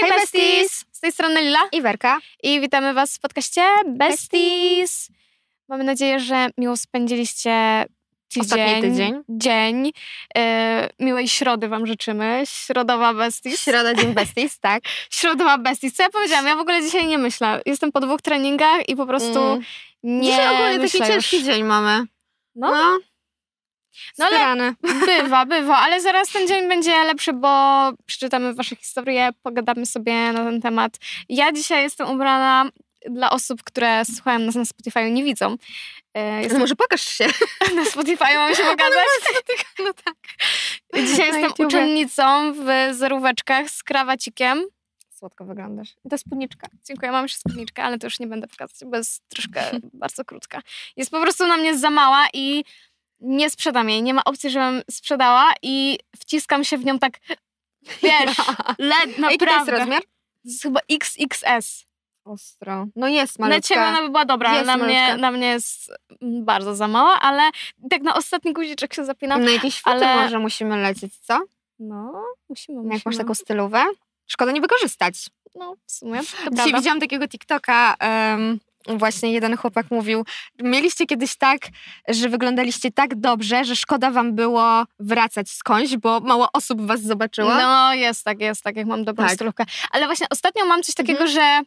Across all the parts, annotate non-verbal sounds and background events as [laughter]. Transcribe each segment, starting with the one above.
Hej, Hej besties. besties! Z tej strony Lila i Werka i witamy Was w podcaście Besties. Mamy nadzieję, że miło spędziliście tydzień. Ostatni tydzień. Dzień. E, miłej środy Wam życzymy. Środowa Besties. Środa, dzień [laughs] Besties, tak. Środowa Besties. Co ja powiedziałam? Ja w ogóle dzisiaj nie myślę. Jestem po dwóch treningach i po prostu mm. nie Dzisiaj ogólnie taki ciężki dzień mamy. No. no. No ale bywa, bywa, ale zaraz ten dzień będzie lepszy, bo przeczytamy wasze historie, pogadamy sobie na ten temat. Ja dzisiaj jestem ubrana dla osób, które słuchają nas na Spotify nie widzą. E, jestem... No może pokaż się. [laughs] Na Spotify mam się pokazać? No tak. Dzisiaj jestem uczennicą w zeróweczkach z krawacikiem. Słodko wyglądasz. To spódniczka. Dziękuję, mam jeszcze spódniczkę, ale to już nie będę pokazać, bo jest troszkę bardzo krótka. Jest po prostu na mnie za mała i nie sprzedam jej, nie ma opcji, żebym sprzedała i wciskam się w nią tak, wiesz, [laughs] led, naprawdę. I to jest rozmiar? To jest chyba XXS. Ostro. No jest malutka. Na ciebie ona by była dobra, na, mnie, na mnie jest bardzo za mała, ale tak na ostatni guziczek się zapinam. No jakieś ale... może musimy lecieć, co? No, musimy. No, musimy. Jak masz taką stylówę? Szkoda nie wykorzystać. No, w sumie. Dzisiaj widziałam takiego TikToka um, właśnie jeden chłopak mówił, mieliście kiedyś tak, że wyglądaliście tak dobrze, że szkoda wam było wracać skądś, bo mało osób was zobaczyło. No, jest tak, jest tak, jak mam dobrą tak. stylówkę. Ale właśnie ostatnio mam coś takiego, mhm. że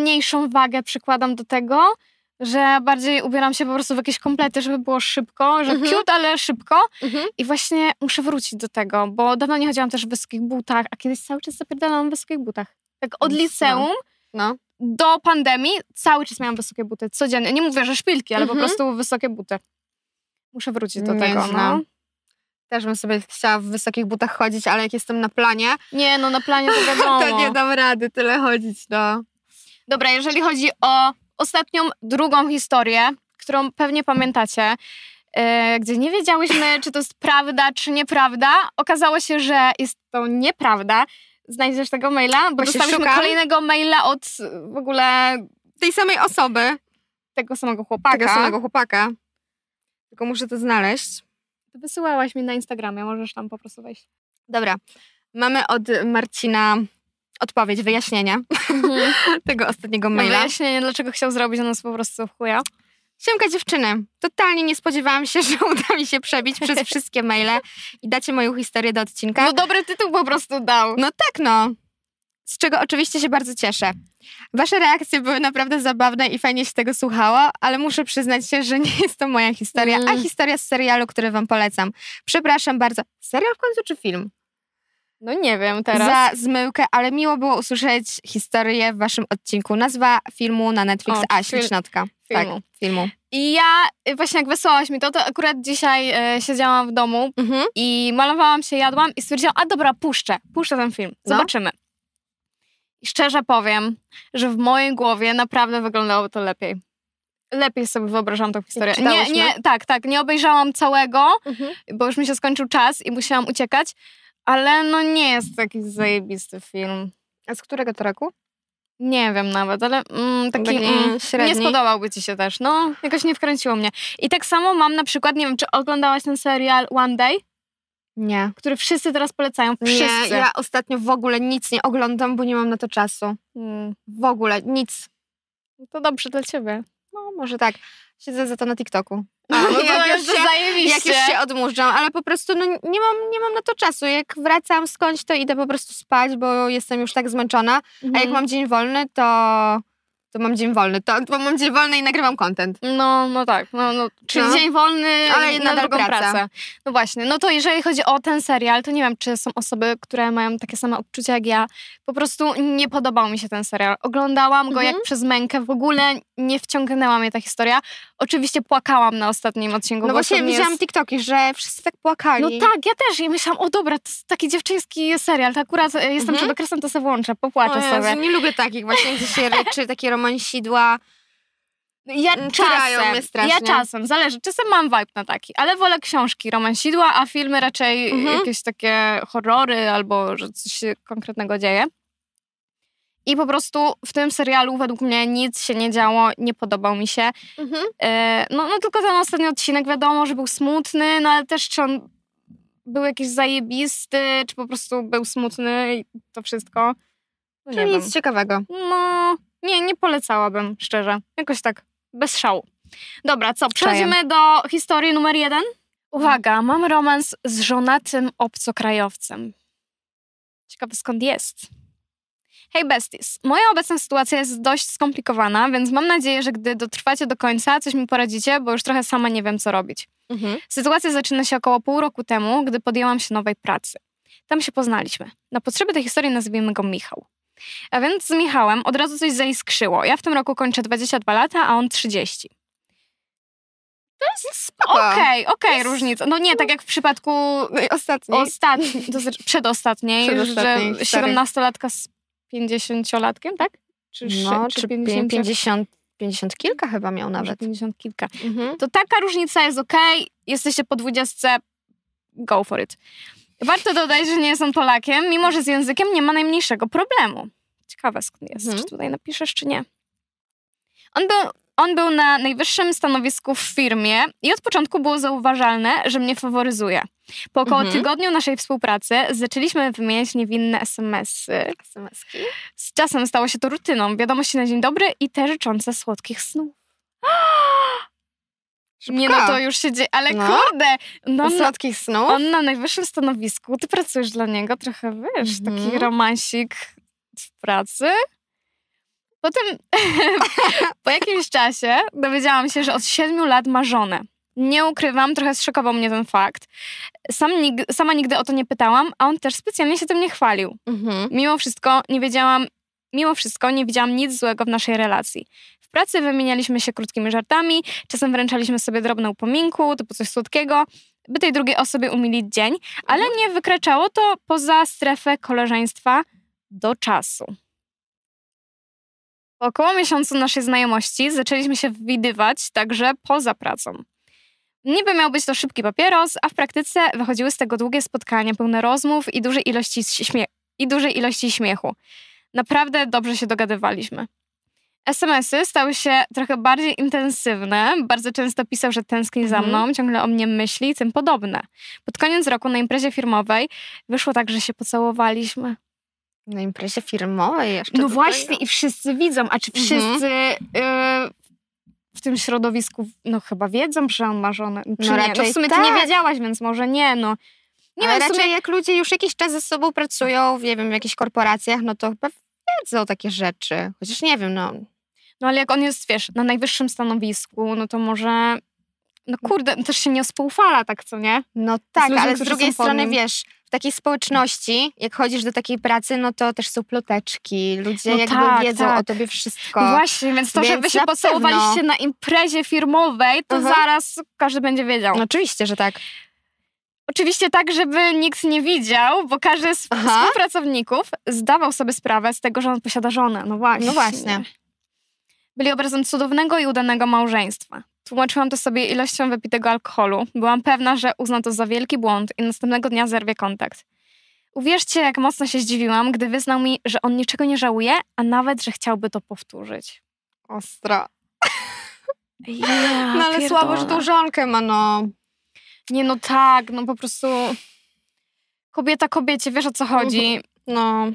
mniejszą wagę przykładam do tego, że bardziej ubieram się po prostu w jakieś komplety, żeby było szybko, że mhm. cute, ale szybko. Mhm. I właśnie muszę wrócić do tego, bo dawno nie chodziłam też w wysokich butach, a kiedyś cały czas zapierdalałam w wysokich butach. Tak od no, no. liceum. No. no do pandemii cały czas miałam wysokie buty, codziennie. Nie mówię, że szpilki, ale po mhm. prostu wysokie buty. Muszę wrócić do tego, nie, no. Też bym sobie chciała w wysokich butach chodzić, ale jak jestem na planie... Nie, no na planie to [laughs] wiadomo. to nie dam rady tyle chodzić, no. Dobra, jeżeli chodzi o ostatnią, drugą historię, którą pewnie pamiętacie, yy, gdzie nie wiedziałyśmy, czy to jest prawda, czy nieprawda. Okazało się, że jest to nieprawda, znajdziesz tego maila, bo, bo dostałyśmy kolejnego maila od y, w ogóle... Tej samej osoby. Tego samego chłopaka. Tego samego chłopaka. Tylko muszę to znaleźć. Wysyłałaś mi na Instagramie, możesz tam po prostu wejść. Dobra. Mamy od Marcina odpowiedź, wyjaśnienie mhm. [laughs] tego ostatniego maila. wyjaśnienie, dlaczego chciał zrobić, na nas po prostu chuja. Siemka dziewczyny, totalnie nie spodziewałam się, [laughs] że uda mi się przebić przez [laughs] wszystkie maile i dacie moją historię do odcinka. No dobry tytuł po prostu dał. No tak no, z czego oczywiście się bardzo cieszę. Wasze reakcje były naprawdę zabawne i fajnie się tego słuchało, ale muszę przyznać się, że nie jest to moja historia, mm. a historia z serialu, który wam polecam. Przepraszam bardzo. Serial w końcu czy film? No nie wiem teraz. Za zmyłkę, ale miło było usłyszeć historię w waszym odcinku. Nazwa filmu na Netflix o, A, Ślicznotka. Tak, filmu. Tak, filmu. I ja y, właśnie jak wysłałaś mi to, to akurat dzisiaj y, siedziałam w domu mhm. i malowałam się, jadłam i stwierdziłam, a dobra, puszczę, puszczę ten film, no. zobaczymy. No. I szczerze powiem, że w mojej głowie naprawdę wyglądało to lepiej. Lepiej sobie wyobrażam tą historię. Nie, nie, tak, tak, nie obejrzałam całego, mhm. bo już mi się skończył czas i musiałam uciekać ale no nie jest to jakiś zajebisty film. A z którego to roku? Nie wiem nawet, ale mm, taki, mm, średni. Nie spodobałby ci się też, no. Jakoś nie wkręciło mnie. I tak samo mam na przykład, nie wiem, czy oglądałaś ten serial One Day? Nie. Który wszyscy teraz polecają. Wszyscy. Nie, ja ostatnio w ogóle nic nie oglądam, bo nie mam na to czasu. Mm. W ogóle nic. To dobrze dla ciebie. No, może tak. Siedzę za to na TikToku. A, no, no [laughs] jak, już się, zajebiście. jak już się odmurzam, ale po prostu no, nie, mam, nie mam na to czasu. Jak wracam skądś, to idę po prostu spać, bo jestem już tak zmęczona. Mhm. A jak mhm. mam dzień wolny, to, to mam dzień wolny. To, to mam dzień wolny i nagrywam content. No, no tak. No, no. Czyli no. dzień wolny, ale i na drugą pracę. No właśnie. No to jeżeli chodzi o ten serial, to nie wiem, czy są osoby, które mają takie same odczucia jak ja. Po prostu nie podobał mi się ten serial. Oglądałam go mhm. jak przez mękę. W ogóle nie wciągnęła mnie ta historia. Oczywiście płakałam na ostatnim odcinku. No właśnie widziałam jest... TikToki, że wszyscy tak płakali. No tak, ja też. I myślałam, o dobra, to jest taki dziewczyński serial, to akurat e, jestem mhm. przed okresem, to sobie włączę, popłaczę Jezu, sobie. Nie lubię takich właśnie, gdzie się ryczy, takie romansidła. Ja mm, czasem, ja czasem, zależy. Czasem mam vibe na taki, ale wolę książki, romansidła, a filmy raczej mhm. jakieś takie horrory albo że coś się konkretnego dzieje. I po prostu w tym serialu według mnie nic się nie działo, nie podobał mi się. Mhm. E, no, no tylko ten ostatni odcinek wiadomo, że był smutny, no ale też czy on był jakiś zajebisty, czy po prostu był smutny i to wszystko. No, Czyli nic wiem. ciekawego. No, nie, nie polecałabym, szczerze. Jakoś tak, bez szału. Dobra, co, przechodzimy do historii numer jeden. Uwaga, mam romans z żonatym obcokrajowcem. Ciekawe skąd jest. Hej besties, moja obecna sytuacja jest dość skomplikowana, więc mam nadzieję, że gdy dotrwacie do końca, coś mi poradzicie, bo już trochę sama nie wiem, co robić. Mhm. Sytuacja zaczyna się około pół roku temu, gdy podjęłam się nowej pracy. Tam się poznaliśmy. Na potrzeby tej historii nazwijmy go Michał. A więc z Michałem od razu coś zaiskrzyło. Ja w tym roku kończę 22 lata, a on 30. To jest spoko. Okej, okay, okej, okay, różnica. No nie, tak jak w przypadku ostatniej, ostatniej znaczy przedostatniej, przedostatniej że 17-latka z 50-latkiem, tak? Czy, no, czy, czy 50... 50 50 kilka chyba miał nawet. 50 kilka. Mhm. To taka różnica jest ok, jesteście po dwudziestce, go for it. Warto dodać, że nie jestem Polakiem, mimo że z językiem nie ma najmniejszego problemu. Ciekawe skąd jest, mhm. czy tutaj napiszesz, czy nie. On był, on był na najwyższym stanowisku w firmie i od początku było zauważalne, że mnie faworyzuje. Po około mhm. tygodniu naszej współpracy zaczęliśmy wymieniać niewinne SMS-y. SMS-ki. Z czasem stało się to rutyną. Wiadomości na dzień dobry i te życzące słodkich snów. Szybka. [gasps] Nie, no to już się dzieje, ale no. kurde! No, no, Słodkich snów? On na najwyższym stanowisku, ty pracujesz dla niego, trochę wiesz, mhm. taki romansik w pracy. Potem [laughs] po jakimś czasie dowiedziałam się, że od siedmiu lat ma żonę. Nie ukrywam, trochę zszokował mnie ten fakt. Sam nig sama nigdy o to nie pytałam, a on też specjalnie się tym nie chwalił. Mhm. Mimo wszystko nie wiedziałam, mimo wszystko nie widziałam nic złego w naszej relacji. W pracy wymienialiśmy się krótkimi żartami, czasem wręczaliśmy sobie drobne upominku, typu coś słodkiego, by tej drugiej osobie umilić dzień, ale mhm. nie wykraczało to poza strefę koleżeństwa do czasu. Po około miesiącu naszej znajomości zaczęliśmy się widywać także poza pracą. Niby miał być to szybki papieros, a w praktyce wychodziły z tego długie spotkania pełne rozmów i dużej ilości, śmie i dużej ilości śmiechu. Naprawdę dobrze się dogadywaliśmy. SMS-y stały się trochę bardziej intensywne. Bardzo często pisał, że tęskni za mhm. mną, ciągle o mnie myśli i tym podobne. Pod koniec roku na imprezie firmowej wyszło tak, że się pocałowaliśmy. Na imprezie firmowej jeszcze. No właśnie, i wszyscy widzą. A czy mhm. wszyscy mm w tym środowisku, no chyba wiedzą, że on ma żonę. Czy no raczej, no w sumie tak. ty nie wiedziałaś, więc może nie, no. Nie Ale wiem, raczej sumie... jak ludzie już jakiś czas ze sobą pracują, nie wiem, w jakichś korporacjach, no to chyba wiedzą takie rzeczy. Chociaż nie wiem, no. No ale jak on jest, wiesz, na najwyższym stanowisku, no to może no kurde, też się nie spoufala tak, co nie? No tak, ale z drugiej strony, wiesz, takiej społeczności, jak chodzisz do takiej pracy, no to też są ploteczki. Ludzie no jakby tak, wiedzą tak. o tobie wszystko. No właśnie, więc to, żeby że wy się pocałowaliście na imprezie firmowej, to uh mhm. -huh. zaraz każdy będzie wiedział. No, oczywiście, że tak. Oczywiście tak, żeby nikt nie widział, bo każdy z Aha. współpracowników zdawał sobie sprawę z tego, że on posiada żonę. No właśnie. No właśnie. Byli obrazem cudownego i udanego małżeństwa. Tłumaczyłam to sobie ilością wypitego alkoholu. Byłam pewna, że uzna to za wielki błąd i następnego dnia zerwie kontakt. Uwierzcie, jak mocno się zdziwiłam, gdy wyznał mi, że on niczego nie żałuje, a nawet, że chciałby to powtórzyć. Ostra. [laughs] no ale pierdolę. słabo, że tą żonkę ma, no. Nie, no tak, no po prostu... Kobieta kobiecie, wiesz o co chodzi. Mhm. No.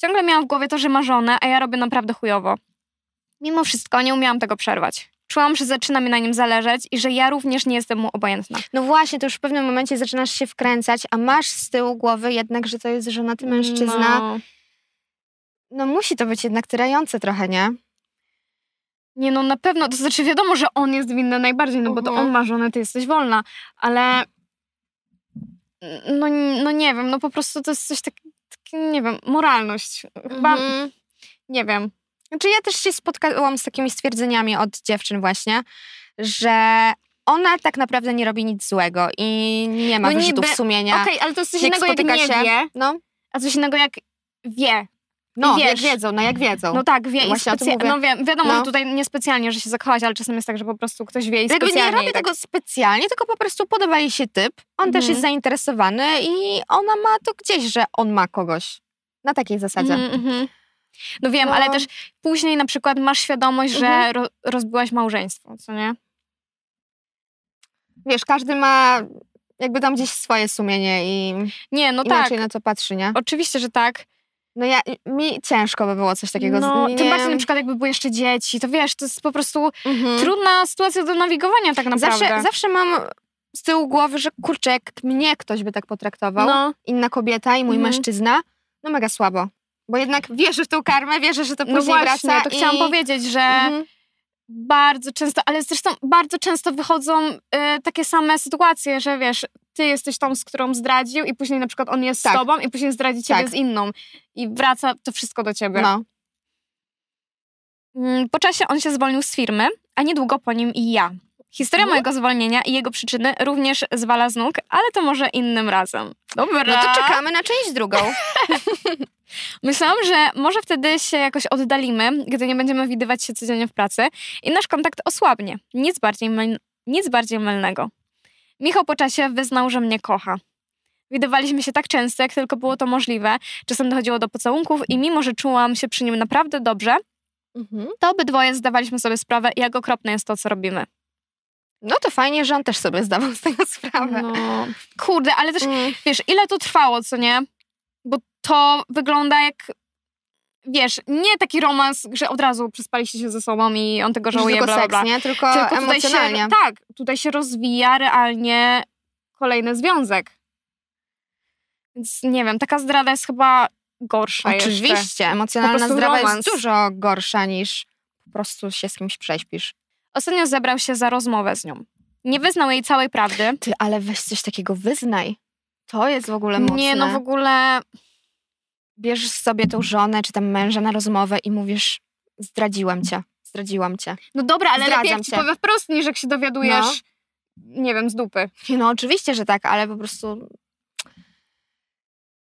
Ciągle miałam w głowie to, że ma żonę, a ja robię naprawdę chujowo. Mimo wszystko nie umiałam tego przerwać czułam, że zaczyna mi na nim zależeć i że ja również nie jestem mu obojętna. No właśnie, to już w pewnym momencie zaczynasz się wkręcać, a masz z tyłu głowy jednak, że to jest żonaty mężczyzna. No, no musi to być jednak tyrające trochę, nie? Nie no, na pewno, to znaczy wiadomo, że on jest winny najbardziej, no bo uh -huh. to on mhm. ma żonę, ty jesteś wolna, ale no, no nie wiem, no po prostu to jest coś takiego, tak, nie wiem, moralność. Chyba, mhm. nie wiem. Znaczy ja też się spotkałam z takimi stwierdzeniami od dziewczyn właśnie, że ona tak naprawdę nie robi nic złego i nie ma no wyrzutów niby, sumienia. Okej, okay, ale to jest coś innego, jak nie się, wie, no. a coś innego, jak wie. No, wiesz. jak wiedzą, no jak wiedzą. No tak, wie i specjalnie. No wiem, wiadomo, no. tutaj niespecjalnie, że się zakochać, ale czasem jest tak, że po prostu ktoś wie i tak, specjalnie. Nie robi tak. tego specjalnie, tylko po prostu podoba jej się typ, on mm. też mhm. jest zainteresowany i ona ma to gdzieś, że on ma kogoś. Na takiej zasadzie. mm -hmm. No wiem, no. ale też później na przykład masz świadomość, mhm. że ro rozbiłaś małżeństwo, co nie? Wiesz, każdy ma jakby tam gdzieś swoje sumienie i nie, no inaczej tak. na to patrzy, nie? Oczywiście, że tak. No ja, mi ciężko by było coś takiego. No, tym bardziej na przykład jakby były jeszcze dzieci, to wiesz, to jest po prostu mhm. trudna sytuacja do nawigowania tak naprawdę. Zawsze, zawsze mam z tyłu głowy, że kurczę, jak mnie ktoś by tak potraktował, no. inna kobieta i mój mhm. mężczyzna, no mega słabo. Bo jednak wierzę w tą karmę, wierzę, że to no później no właśnie, wraca. to i... chciałam powiedzieć, że mhm. bardzo często, ale zresztą bardzo często wychodzą y, takie same sytuacje, że wiesz, ty jesteś tą, z którą zdradził i później na przykład on jest tak. z tobą i później zdradzi ciebie tak. z inną. I wraca to wszystko do ciebie. No. Mm, po czasie on się zwolnił z firmy, a niedługo po nim i ja. Historia no. mojego zwolnienia i jego przyczyny również zwala z nóg, ale to może innym razem. Dobra. No to czekamy na część drugą. [laughs] Myślałam, że może wtedy się jakoś oddalimy, gdy nie będziemy widywać się codziennie w pracy i nasz kontakt osłabnie. Nic bardziej, myl... Nic bardziej mylnego. Michał po czasie wyznał, że mnie kocha. Widywaliśmy się tak często, jak tylko było to możliwe. Czasem dochodziło do pocałunków i mimo, że czułam się przy nim naprawdę dobrze, mhm. to obydwoje zdawaliśmy sobie sprawę, jak okropne jest to, co robimy. No to fajnie, że on też sobie zdawał z tego sprawę. No. Kurde, ale też mm. wiesz, ile to trwało, co nie? Bo to wygląda jak wiesz, nie taki romans, że od razu przespaliście się ze sobą i on tego żałuje, tylko bla, bla, bla. Seks, nie? Tylko, tylko emocjonalnie. Się, tak, tutaj się rozwija realnie kolejny związek. Więc nie wiem, taka zdrada jest chyba gorsza Oczywiście, jeszcze. emocjonalna zdrada romans. jest dużo gorsza niż po prostu się z kimś prześpisz. Ostatnio zebrał się za rozmowę z nią. Nie wyznał jej całej prawdy. Ty, ale weź coś takiego wyznaj. To jest w ogóle mocne. Nie, no w ogóle... Bierzesz sobie tą żonę czy tam męża na rozmowę i mówisz "Zdradziłam cię, zdradziłam cię. No dobra, ale Zdradzam lepiej jak ci powiem wprost, niż jak się dowiadujesz, no. nie wiem, z dupy. No oczywiście, że tak, ale po prostu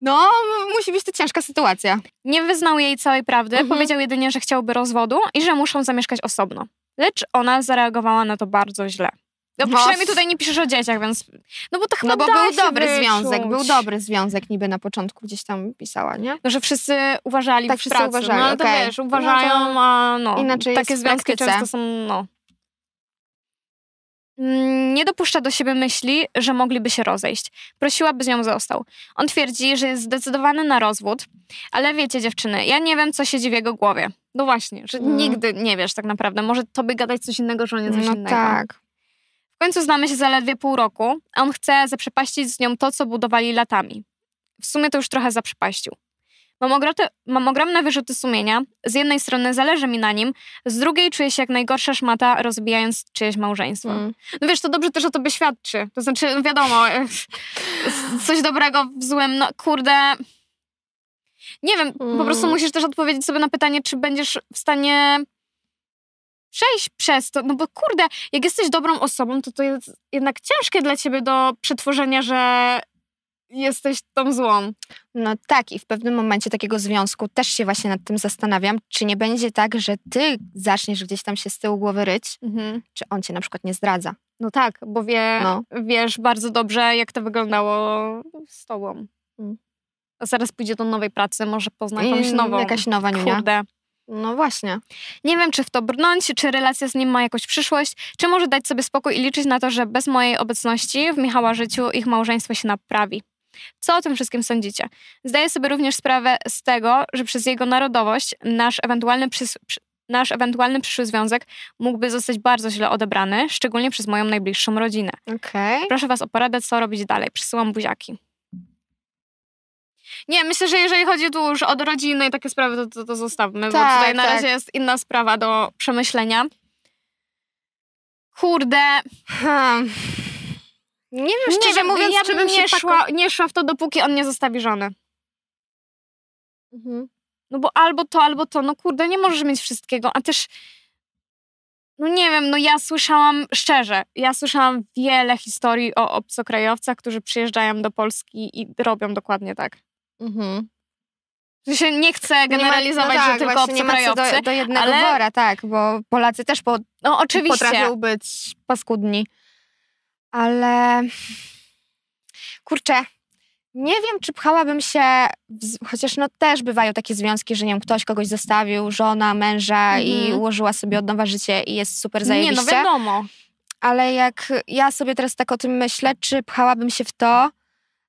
no, musi być to ciężka sytuacja. Nie wyznał jej całej prawdy, mhm. powiedział jedynie, że chciałby rozwodu i że muszą zamieszkać osobno. Lecz ona zareagowała na to bardzo źle. No, bo przynajmniej tutaj nie piszesz o dzieciach, więc. No bo to chyba. No bo był dobry wyczuć. związek, był dobry związek niby na początku gdzieś tam pisała, nie? No, że wszyscy uważali tak, w wszyscy pracy. No, uważali, no, ale okay. to wiesz, uważają, no to... a no. Inaczej takie związki często są, no. Mm, nie dopuszcza do siebie myśli, że mogliby się rozejść. Prosiła, by z nią został. On twierdzi, że jest zdecydowany na rozwód, ale wiecie, dziewczyny, ja nie wiem, co siedzi w jego głowie. No właśnie, że mm. nigdy nie wiesz tak naprawdę. Może tobie gadać coś innego, że nie coś no innego. tak. W końcu znamy się zaledwie pół roku, a on chce zaprzepaścić z nią to, co budowali latami. W sumie to już trochę zaprzepaścił. Mam, mam ogromne wyrzuty sumienia. Z jednej strony zależy mi na nim, z drugiej czuję się jak najgorsza szmata, rozbijając czyjeś małżeństwo. Mm. No wiesz, to dobrze też o tobie świadczy. To znaczy, no wiadomo, [laughs] coś dobrego w złym, no kurde... Nie wiem, mm. po prostu mm. musisz też odpowiedzieć sobie na pytanie, czy będziesz w stanie przejść przez to, no bo kurde, jak jesteś dobrą osobą, to to jest jednak ciężkie dla ciebie do przetworzenia, że jesteś tą złą. No tak, i w pewnym momencie takiego związku też się właśnie nad tym zastanawiam, czy nie będzie tak, że ty zaczniesz gdzieś tam się z tyłu głowy ryć, mhm. czy on cię na przykład nie zdradza. No tak, bo wie, no. wiesz bardzo dobrze, jak to wyglądało z tobą. Mm. A zaraz pójdzie do nowej pracy, może pozna mm, jakąś nową. Jakaś nowa niunia. No właśnie. Nie wiem, czy w to brnąć, czy relacja z nim ma jakąś przyszłość, czy może dać sobie spokój i liczyć na to, że bez mojej obecności w Michała życiu ich małżeństwo się naprawi. Co o tym wszystkim sądzicie? Zdaję sobie również sprawę z tego, że przez jego narodowość nasz ewentualny przys- nasz ewentualny przyszły związek mógłby zostać bardzo źle odebrany, szczególnie przez moją najbliższą rodzinę. Okay. Proszę Was o poradę, co robić dalej. Przysyłam buziaki. Nie, myślę, że jeżeli chodzi tu już o rodzinę i takie sprawy, to, to, to zostawmy, tak, bo tutaj na tak. razie jest inna sprawa do przemyślenia. Kurde. Hmm. Nie wiem, szczerze nie, mówiąc, ja czy bym nie szła, nie szła w to, dopóki on nie zostawi żony. Mhm. No bo albo to, albo to. No kurde, nie możesz mieć wszystkiego. A też, no nie wiem, no ja słyszałam, szczerze, ja słyszałam wiele historii o obcokrajowcach, którzy przyjeżdżają do Polski i robią dokładnie tak. Mhm. Że się nie chcę generalizować, nie ma, no tak, że tylko obcokrajowcy. Do, do jednego ale... wora, tak, bo Polacy też po, no, oczywiście. potrafią być paskudni ale kurczę, nie wiem, czy pchałabym się, w... chociaż no też bywają takie związki, że nie wiem, ktoś kogoś zostawił, żona, męża mhm. i ułożyła sobie od nowa życie i jest super zajebiście. Nie, no wiadomo. Ale jak ja sobie teraz tak o tym myślę, czy pchałabym się w to,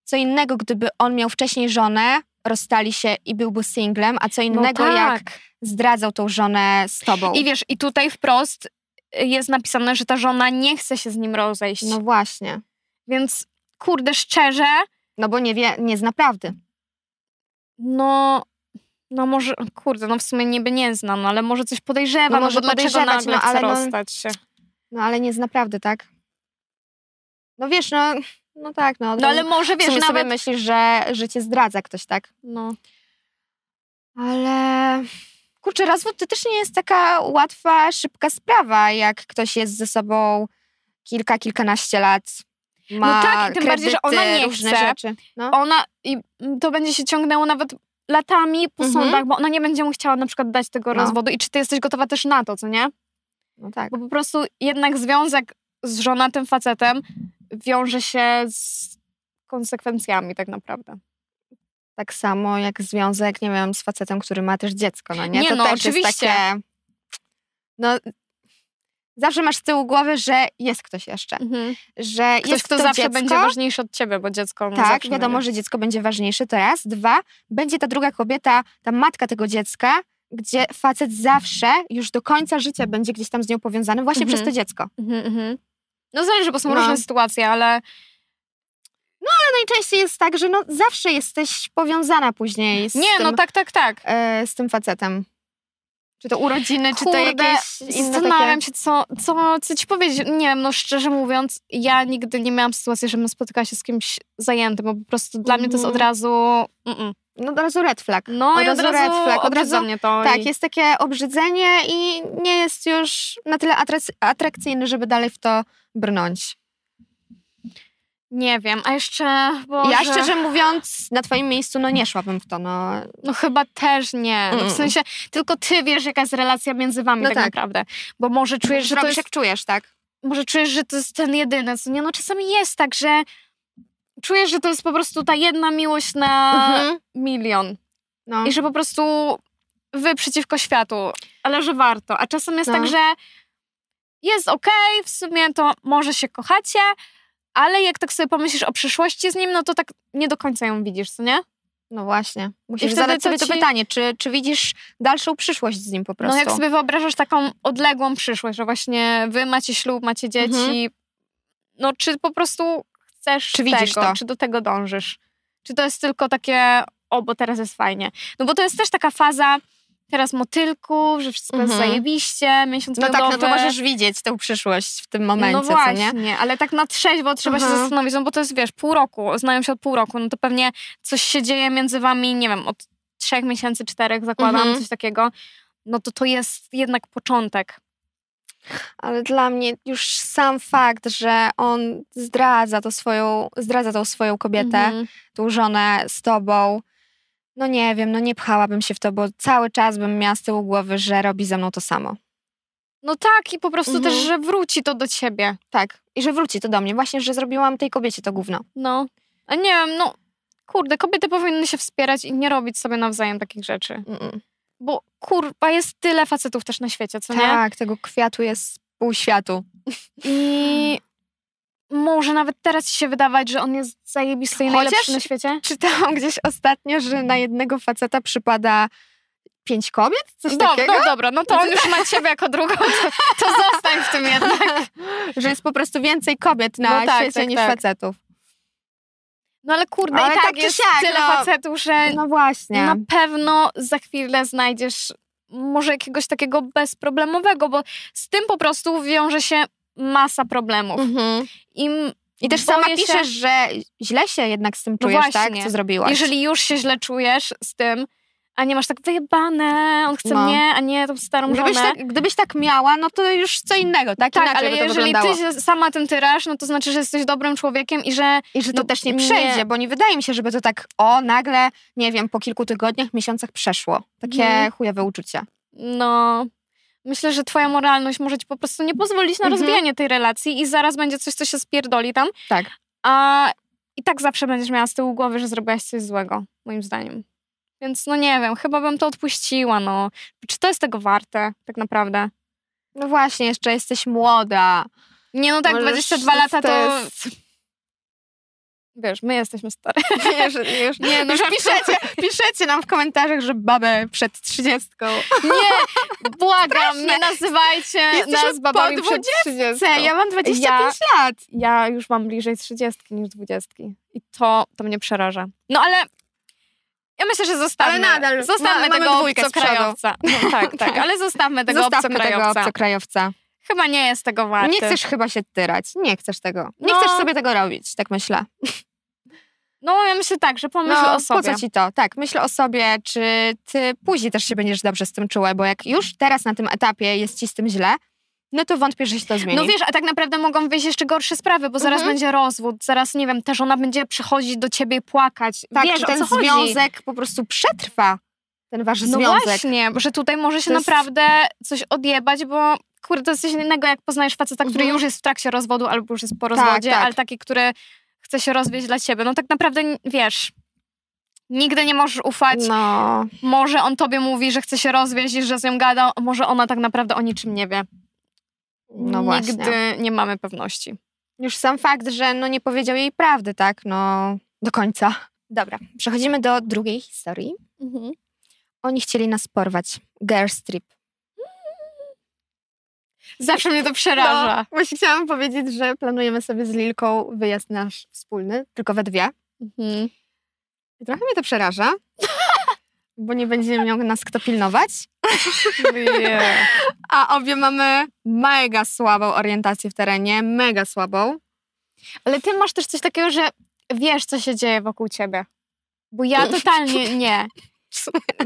co innego, gdyby on miał wcześniej żonę, rozstali się i byłby singlem, a co no innego no tak. jak zdradzał tą żonę z tobą. I wiesz, i tutaj wprost jest napisane, że ta żona nie chce się z nim rozejść. No właśnie. Więc kurde, szczerze. No bo nie wie, nie zna prawdy. No, no może, kurde, no w sumie niby nie znam, no ale może coś podejrzewa, no, no może no dlaczego nagle no, ale chce no, rozstać się. No ale nie zna prawdy, tak? No wiesz, no, no tak, no. No ale może wiesz, nawet... sobie myślisz, że życie zdradza ktoś, tak? No. Ale kurczę, rozwód to też nie jest taka łatwa, szybka sprawa, jak ktoś jest ze sobą kilka, kilkanaście lat. No ma no tak, i tym bardziej, że ona nie chce. Rzeczy. No. Ona, i to będzie się ciągnęło nawet latami po mhm. sądach, bo ona nie będzie mu chciała na przykład dać tego no. rozwodu. I czy ty jesteś gotowa też na to, co nie? No tak. Bo po prostu jednak związek z żonatym facetem wiąże się z konsekwencjami tak naprawdę. Tak samo jak związek, nie wiem, z facetem, który ma też dziecko, no nie? nie to no, też oczywiście. jest takie... No, zawsze masz z tyłu głowy, że jest ktoś jeszcze. Mhm. Że ktoś, jest kto to zawsze dziecko. będzie ważniejszy od ciebie, bo dziecko Tak, wiadomo, będzie. że dziecko będzie ważniejsze, to raz. Dwa, będzie ta druga kobieta, ta matka tego dziecka, gdzie facet zawsze, już do końca życia będzie gdzieś tam z nią powiązany właśnie mhm. przez to dziecko. Mhm, mhm. No zależy, bo są no. różne sytuacje, ale no ale najczęściej jest tak, że no, zawsze jesteś powiązana później z Nie, no tym, no tak, tak, tak. E, z tym facetem. Czy to urodziny, Kurde, czy to jakieś inne zastanawiam takie... się, co, co, co ci powiedzieć. Nie wiem, no szczerze mówiąc, ja nigdy nie miałam sytuacji, żebym spotykała się z kimś zajętym, bo po prostu dla mm. mnie to jest mhm. od razu... Mm -mm. No od razu red flag. No od, i od razu, red flag. Od razu mnie to. Tak, i... jest takie obrzydzenie i nie jest już na tyle atrakcyjny, żeby dalej w to brnąć. Nie wiem, a jeszcze. Boże. Ja szczerze mówiąc, na Twoim miejscu no nie szłabym w to. No, no chyba też nie. No, w sensie tylko Ty wiesz, jaka jest relacja między Wami no tak, tak, naprawdę. Bo może czujesz, że. to jest, jak czujesz, tak? Może czujesz, że to jest ten jedyny. Co nie? No czasami jest tak, że czujesz, że to jest po prostu ta jedna miłość na mhm. milion. No. I że po prostu Wy przeciwko światu, ale że warto. A czasem jest no. tak, że jest okej, okay, w sumie to może się kochacie ale jak tak sobie pomyślisz o przyszłości z nim, no to tak nie do końca ją widzisz, co nie? No właśnie. Musisz zadać sobie to, ci... to pytanie, czy, czy widzisz dalszą przyszłość z nim po prostu? No jak sobie wyobrażasz taką odległą przyszłość, że właśnie wy macie ślub, macie mhm. dzieci, mhm. no czy po prostu chcesz czy widzisz tego, to? czy do tego dążysz? Czy to jest tylko takie, o, bo teraz jest fajnie? No bo to jest też taka faza teraz motylków, że wszystko mhm. jest zajebiście, miesiąc No miodowy. tak, no to możesz widzieć tę przyszłość w tym no momencie, no właśnie, co nie? ale tak na trzeźwo trzeba mhm. się zastanowić, no bo to jest, wiesz, pół roku, znają się od pół roku, no to pewnie coś się dzieje między wami, nie wiem, od trzech miesięcy, czterech zakładam, mhm. coś takiego, no to to jest jednak początek. Ale dla mnie już sam fakt, że on zdradza, to swoją, zdradza tą swoją kobietę, mhm. tą żonę z tobą, no nie wiem, no nie pchałabym się w to, bo cały czas bym miała z tyłu głowy, że robi ze mną to samo. No tak, i po prostu mhm. też, że wróci to do ciebie. Tak, i że wróci to do mnie. Właśnie, że zrobiłam tej kobiecie to gówno. No. A nie wiem, no kurde, kobiety powinny się wspierać i nie robić sobie nawzajem takich rzeczy. Mm. Bo kurwa, jest tyle facetów też na świecie, co tak, nie? Tak, tego kwiatu jest pół światu. I może nawet teraz ci się wydawać, że on jest zajebisty i najlepszy Chociaż na świecie? czytałam gdzieś ostatnio, że na jednego faceta przypada pięć kobiet? Coś Dob, takiego? No dobra, no to on już ma [laughs] ciebie jako drugą, to, to [laughs] zostań w tym jednak. Że jest po prostu więcej kobiet na no tak, świecie tak, niż tak. facetów. No ale kurde, ale i tak, tak jest siak, tyle no. facetów, że no właśnie. na pewno za chwilę znajdziesz może jakiegoś takiego bezproblemowego, bo z tym po prostu wiąże się masa problemów. Mhm. I, I też sama się... piszesz, że źle się jednak z tym czujesz, no tak? Co zrobiłaś. Jeżeli już się źle czujesz z tym, a nie masz tak wyjebane, on chce no. mnie, a nie tą starą gdybyś żonę. Tak, gdybyś tak miała, no to już co innego, tak? tak Inaczej ale jeżeli wyglądało. ty sama tym tyrasz, no to znaczy, że jesteś dobrym człowiekiem i że... I że to no, też nie przejdzie, bo nie wydaje mi się, żeby to tak o, nagle, nie wiem, po kilku tygodniach, miesiącach przeszło. Takie nie. Mhm. chujowe uczucia. No, myślę, że twoja moralność może ci po prostu nie pozwolić na mhm. rozwijanie tej relacji i zaraz będzie coś, co się spierdoli tam. Tak. A i tak zawsze będziesz miała z tyłu głowy, że zrobiłaś coś złego, moim zdaniem. Więc no nie wiem, chyba bym to odpuściła, no. Czy to jest tego warte, tak naprawdę? No właśnie, jeszcze jesteś młoda. Nie, no tak, Możesz 22 lata to... Jest... Wiesz, my jesteśmy stare. Już, [laughs] już, nie, no [laughs] już piszecie, piszecie nam w komentarzach, że babę przed trzydziestką. [laughs] Nie, błagam, nie nazywajcie nas babami po przed trzydziestką. Ja mam 25 ja, lat. Ja już mam bliżej trzydziestki niż dwudziestki. I to, to mnie przeraża. No ale ja myślę, że zostawmy, ale nadal, zostawmy ma, tego obcokrajowca. No, tak, tak, ale zostawmy tego zostawmy obcokrajowca. Tego obcokrajowca. Chyba nie jest tego warty. Nie chcesz chyba się tyrać, nie chcesz tego. Nie no. chcesz sobie tego robić, tak myślę. No, ja myślę tak, że pomyśl no, o sobie. Po co ci to? Tak, myślę o sobie, czy ty później też się będziesz dobrze z tym czuła, bo jak już teraz na tym etapie jest ci z tym źle, no to wątpię, że się to zmieni. No wiesz, a tak naprawdę mogą wyjść jeszcze gorsze sprawy, bo zaraz mhm. będzie rozwód, zaraz, nie wiem, też ona będzie przychodzić do ciebie i płakać. Tak, wiesz, ten związek po prostu przetrwa ten wasz no związek. No właśnie, że tutaj może się naprawdę coś odjebać, bo kurde, to jest coś innego, jak poznajesz faceta, który mhm. już jest w trakcie rozwodu albo już jest po rozwodzie, tak, tak. ale taki, który chce się rozwieść dla ciebie. No tak naprawdę, wiesz, nigdy nie możesz ufać. No. Może on tobie mówi, że chce się rozwieść i że z nią gada, może ona tak naprawdę o niczym nie wie. No właśnie. Nigdy nie mamy pewności. Już sam fakt, że no nie powiedział jej prawdy, tak? No, do końca. Dobra, przechodzimy do drugiej historii. Mhm. Oni chcieli nas porwać. Girls strip. Zawsze mnie to przeraża. No, właśnie chciałam powiedzieć, że planujemy sobie z Lilką wyjazd nasz wspólny, tylko we dwie. Mhm. I trochę mnie to przeraża, [laughs] bo nie będzie miał nas kto pilnować. A obie mamy mega słabą orientację w terenie, mega słabą. Ale ty masz też coś takiego, że wiesz, co się dzieje wokół ciebie. Bo ja [laughs] totalnie nie.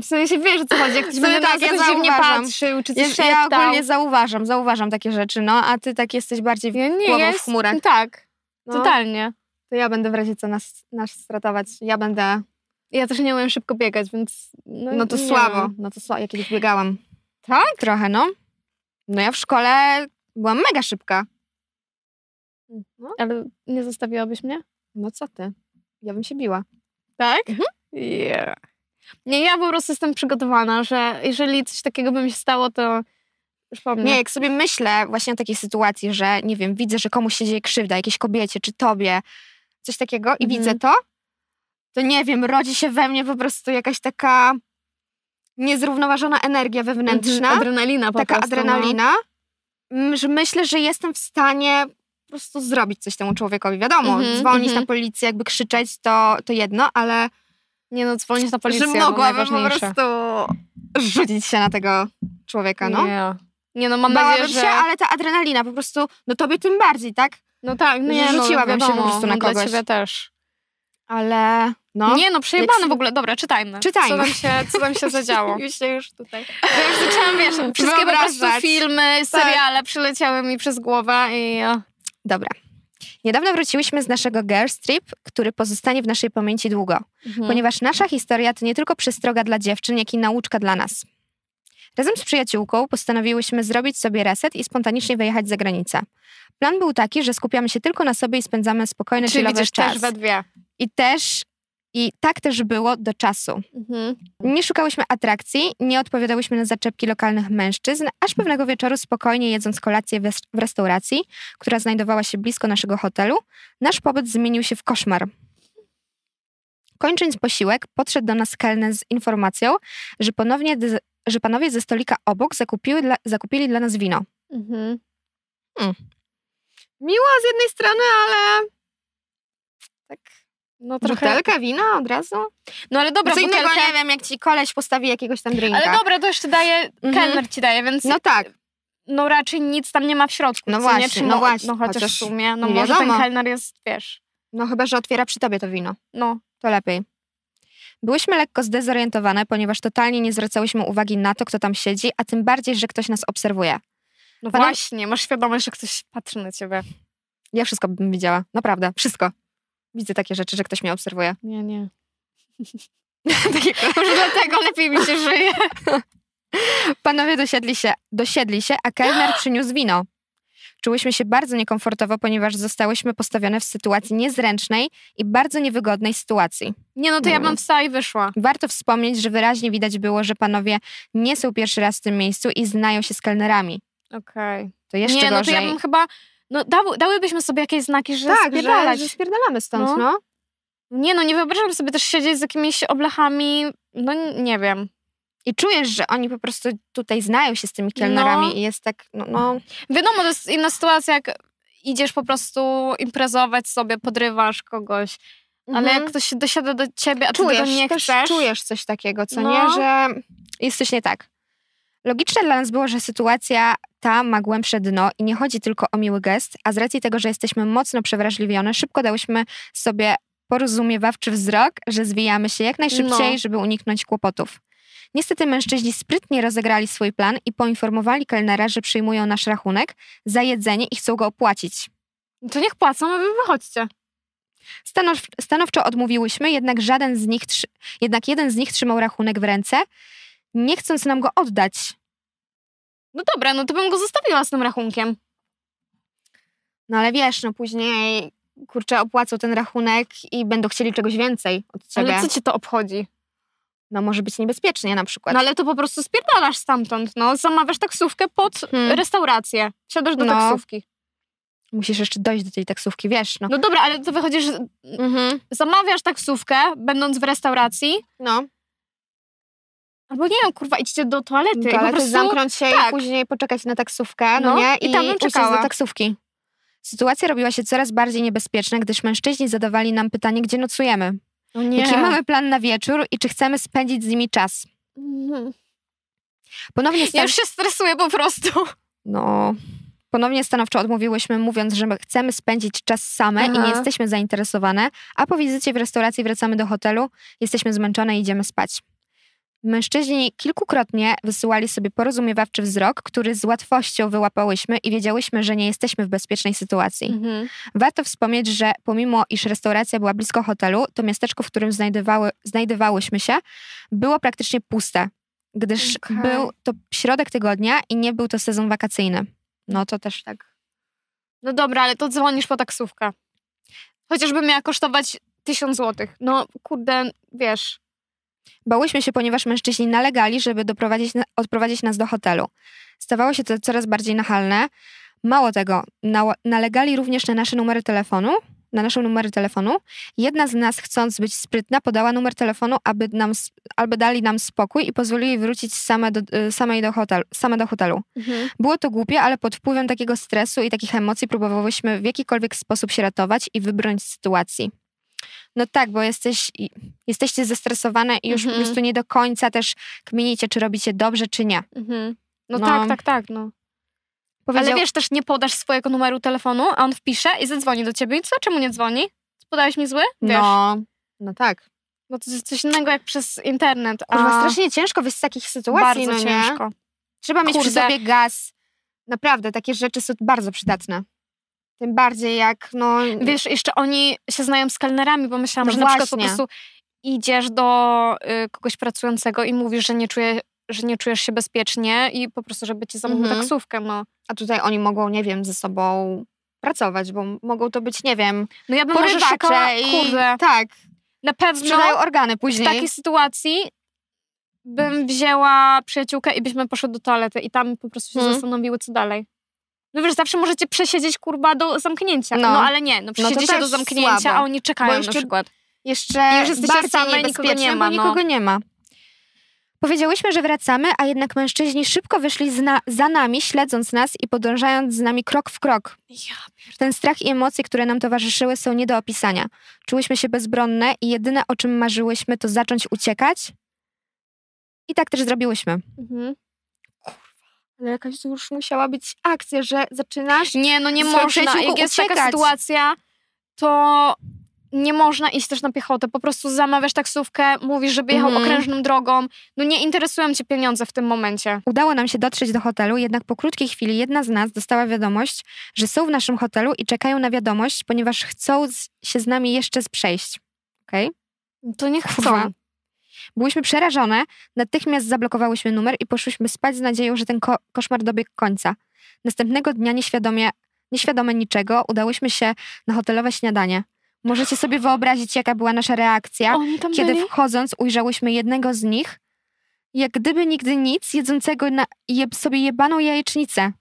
W sensie wiesz, co chodzi, jak ktoś będzie tak, ja dziwnie patrzył, czy coś ja, Ja ogólnie zauważam, zauważam takie rzeczy, no, a ty tak jesteś bardziej ja nie, głową jest, w chmurach. Tak, no. totalnie. To ja będę w razie co nas, nas ratować. Ja będę... Ja też nie umiem szybko biegać, więc... No, no to słabo, no to słabo. Ja kiedyś biegałam. Tak? Trochę, no. No ja w szkole byłam mega szybka. No. Ale nie zostawiłabyś mnie? No co ty? Ja bym się biła. Tak? Mhm. Yeah. Nie, ja po prostu jestem przygotowana, że jeżeli coś takiego by mi się stało, to już po mnie. Nie, jak sobie myślę właśnie o takiej sytuacji, że nie wiem, widzę, że komuś się dzieje krzywda, jakiejś kobiecie czy tobie, coś takiego i mhm. widzę to, to nie wiem, rodzi się we mnie po prostu jakaś taka niezrównoważona energia wewnętrzna. Adrenalina po taka prostu. Taka no. adrenalina, no. że myślę, że jestem w stanie po prostu zrobić coś temu człowiekowi. Wiadomo, mm dzwonić na mhm. policję, jakby krzyczeć, to, to jedno, ale nie no, dzwonić na policję. Że mogłabym po prostu rzucić się na tego człowieka, no. Nie, nie no, mam Bałabym nadzieję, że... się, ale ta adrenalina po prostu, no tobie tym bardziej, tak? No tak, no nie, no Rzuciłabym no, wiadomo, się po prostu na no kogoś. Dla ciebie też. Ale... No. Nie no, przejebane w ogóle. Dobra, czytajmy. Czytajmy. Co tam się, co tam się [laughs] zadziało. już się już tutaj. Ja już zaczęłam, wiesz, wszystkie Wyobrażać. po prostu filmy, tak. seriale tak. przyleciały mi przez głowę i... Dobra. Niedawno wróciłyśmy z naszego Girls Trip, który pozostanie w naszej pamięci długo, mhm. ponieważ nasza historia to nie tylko przestroga dla dziewczyn, jak i nauczka dla nas. Razem z przyjaciółką postanowiłyśmy zrobić sobie reset i spontanicznie wyjechać za granicę. Plan był taki, że skupiamy się tylko na sobie i spędzamy spokojny, Czyli chillowy czas. Też we dwie. I też i tak też było do czasu. Mhm. Nie szukałyśmy atrakcji, nie odpowiadałyśmy na zaczepki lokalnych mężczyzn, aż pewnego wieczoru spokojnie jedząc kolację w restauracji, która znajdowała się blisko naszego hotelu, nasz pobyt zmienił się w koszmar. Kończąc posiłek, podszedł do nas kelner z informacją, że ponownie, że panowie ze stolika obok dla, zakupili dla nas wino. Mhm. Hmm. Miło z jednej strony, ale tak no trochę... Butelkę wina od razu? No ale dobra, bo znaczy, innego, nie wiem, jak ci koleś postawi jakiegoś tam drinka. Ale dobra, to jeszcze daje, mhm. kelner ci daje, więc... No tak. No raczej nic tam nie ma w środku. No właśnie, nie? no, no właśnie. No chociaż, chociaż w sumie, no może wiadomo. ten kelner jest, wiesz... No chyba, że otwiera przy tobie to wino. No. To lepiej. Byłyśmy lekko zdezorientowane, ponieważ totalnie nie zwracałyśmy uwagi na to, kto tam siedzi, a tym bardziej, że ktoś nas obserwuje. No Panem... właśnie, masz świadomość, że ktoś patrzy na ciebie. Ja wszystko bym widziała, naprawdę, wszystko widzę takie rzeczy, że ktoś mnie obserwuje. [laughs] Nie, nie. [laughs] Może dlatego lepiej mi się żyje. [laughs] Panowie dosiedli się, dosiedli się, a kelner [gasps] przyniósł wino. Czułyśmy się bardzo niekomfortowo, ponieważ zostałyśmy postawione w sytuacji niezręcznej i bardzo niewygodnej sytuacji. Nie no, to ja no. bym wstała i wyszła. Warto wspomnieć, że wyraźnie widać było, że panowie nie są pierwszy raz w tym miejscu i znają się z kelnerami. Okej. To jeszcze Nie, no to ja bym chyba no dały, dałybyśmy sobie jakieś znaki, że tak, spierdalać. Że, że spierdalamy stąd, no. no. Nie no, nie wyobrażam sobie też siedzieć z jakimiś oblechami, no nie wiem. I czujesz, że oni po prostu tutaj znają się z tymi kelnerami no. i jest tak, no, no. Wiadomo, to jest inna sytuacja, jak idziesz po prostu imprezować sobie, podrywasz kogoś. Ale jak mhm. ktoś się dosiada do ciebie, a czujesz, ty tego nie chcesz. Czujesz coś takiego, co no. nie, że jesteś nie tak. Logiczne dla nas było, że sytuacja ta ma głębsze dno i nie chodzi tylko o miły gest, a z racji tego, że jesteśmy mocno przewrażliwione, szybko dałyśmy sobie porozumiewawczy wzrok, że zwijamy się jak najszybciej, no. żeby uniknąć kłopotów. Niestety mężczyźni sprytnie rozegrali swój plan i poinformowali kelnera, że przyjmują nasz rachunek za jedzenie i chcą go opłacić. To niech płacą, a wy wychodźcie. Stanow- stanowczo odmówiłyśmy, jednak żaden z nich, jednak jeden z nich trzymał rachunek w ręce nie chcąc nam go oddać. No dobra, no to bym go zostawiła z tym rachunkiem. No ale wiesz, no później, kurczę, opłacą ten rachunek i będą chcieli czegoś więcej od ciebie. Ale co cię to obchodzi? No może być niebezpiecznie na przykład. No ale to po prostu spierdalasz stamtąd, no. Zamawiasz taksówkę pod e, hmm. restaurację. Siadasz do no. taksówki. Musisz jeszcze dojść do tej taksówki, wiesz, no. No dobra, ale to wychodzisz, mhm. zamawiasz taksówkę, będąc w restauracji. No. Albo nie wiem, kurwa, idźcie do toalety. Do po prostu... zamknąć się tak. i później poczekać na taksówkę, no, no nie? I, I tam usiąść do taksówki. Sytuacja robiła się coraz bardziej niebezpieczna, gdyż mężczyźni zadawali nam pytanie, gdzie nocujemy. nie. Jaki mamy plan na wieczór i czy chcemy spędzić z nimi czas. Mhm. Ponownie stan... Ja już się stresuję po prostu. No... Ponownie stanowczo odmówiłyśmy, mówiąc, że chcemy spędzić czas same Aha. i nie jesteśmy zainteresowane, a po wizycie w restauracji wracamy do hotelu, jesteśmy zmęczone i idziemy spać. Mężczyźni kilkukrotnie wysyłali sobie porozumiewawczy wzrok, który z łatwością wyłapałyśmy i wiedziałyśmy, że nie jesteśmy w bezpiecznej sytuacji. Mhm. Warto wspomnieć, że pomimo iż restauracja była blisko hotelu, to miasteczko, w którym znajdowały, znajdowałyśmy się, było praktycznie puste, gdyż okay. był to środek tygodnia i nie był to sezon wakacyjny. No to też tak. No dobra, ale to dzwonisz po taksówkę. Chociażby miała kosztować tysiąc złotych. No kurde, wiesz. Bałyśmy się, ponieważ mężczyźni nalegali, żeby doprowadzić, odprowadzić nas do hotelu. Stawało się to coraz bardziej nachalne. Mało tego, na, nalegali również na nasze numery telefonu, na nasze numery telefonu. Jedna z nas, chcąc być sprytna, podała numer telefonu, aby, nam, aby dali nam spokój i pozwolili wrócić same do, y, samej do hotelu, same do hotelu. Mhm. Było to głupie, ale pod wpływem takiego stresu i takich emocji próbowałyśmy w jakikolwiek sposób się ratować i wybronić sytuacji. No tak, bo jesteś, jesteście zestresowane i już mhm. po prostu nie do końca też kminicie, czy robicie dobrze, czy nie. Mhm. No, no, tak, tak, tak, no. Powiedział... Ale wiesz, też nie podasz swojego numeru telefonu, a on wpisze i zadzwoni do ciebie. I co? Czemu nie dzwoni? Podałeś mi zły? Wiesz. No, no tak. No to jest coś innego jak przez internet. A... Kurwa, strasznie ciężko wyjść z takich sytuacji. Bardzo no ciężko. Trzeba mieć Kurde. przy sobie gaz. Naprawdę, takie rzeczy są bardzo przydatne. Tym bardziej jak, no... Wiesz, jeszcze oni się znają z kelnerami, bo myślałam, no że właśnie. na przykład po prostu idziesz do y, kogoś pracującego i mówisz, że nie, czuje, że nie czujesz się bezpiecznie i po prostu, żeby ci zamknął mhm. taksówkę, no. A tutaj oni mogą, nie wiem, ze sobą pracować, bo mogą to być, nie wiem, no ja bym może szukała, i... kurde. Tak. Na pewno sprzedają organy później. W takiej sytuacji bym wzięła przyjaciółkę i byśmy poszły do toalety i tam po prostu się mm. zastanowiły, co dalej. No wiesz, zawsze możecie przesiedzieć kurwa do zamknięcia. No, no ale nie, no, no przesiedzicie no do zamknięcia, słabo. a oni czekają bo jeszcze, na przykład. Jeszcze I już jesteście same, nikogo nie ma. Bo no. nikogo nie ma. Powiedziałyśmy, że wracamy, a jednak mężczyźni szybko wyszli zna za nami, śledząc nas i podążając z nami krok w krok. Ten strach i emocje, które nam towarzyszyły, są nie do opisania. Czułyśmy się bezbronne i jedyne, o czym marzyłyśmy, to zacząć uciekać. I tak też zrobiłyśmy. Mhm. Ale jakaś już musiała być akcja, że zaczynasz. Nie, no nie można. Jak jest taka sytuacja, to nie można iść też na piechotę. Po prostu zamawiasz taksówkę, mówisz, żeby jechał mm. okrężną drogą. No nie interesują cię pieniądze w tym momencie. Udało nam się dotrzeć do hotelu, jednak po krótkiej chwili jedna z nas dostała wiadomość, że są w naszym hotelu i czekają na wiadomość, ponieważ chcą z, się z nami jeszcze przejść. Okej? Okay? To nie chcą. Byłyśmy przerażone, natychmiast zablokowałyśmy numer i poszłyśmy spać z nadzieją, że ten ko- koszmar dobiegł końca. Następnego dnia nieświadomie, nieświadome niczego, udałyśmy się na hotelowe śniadanie. Możecie sobie wyobrazić, jaka była nasza reakcja, kiedy byli? wchodząc ujrzałyśmy jednego z nich, jak gdyby nigdy nic, jedzącego na, jeb, sobie jebaną jajecznicę.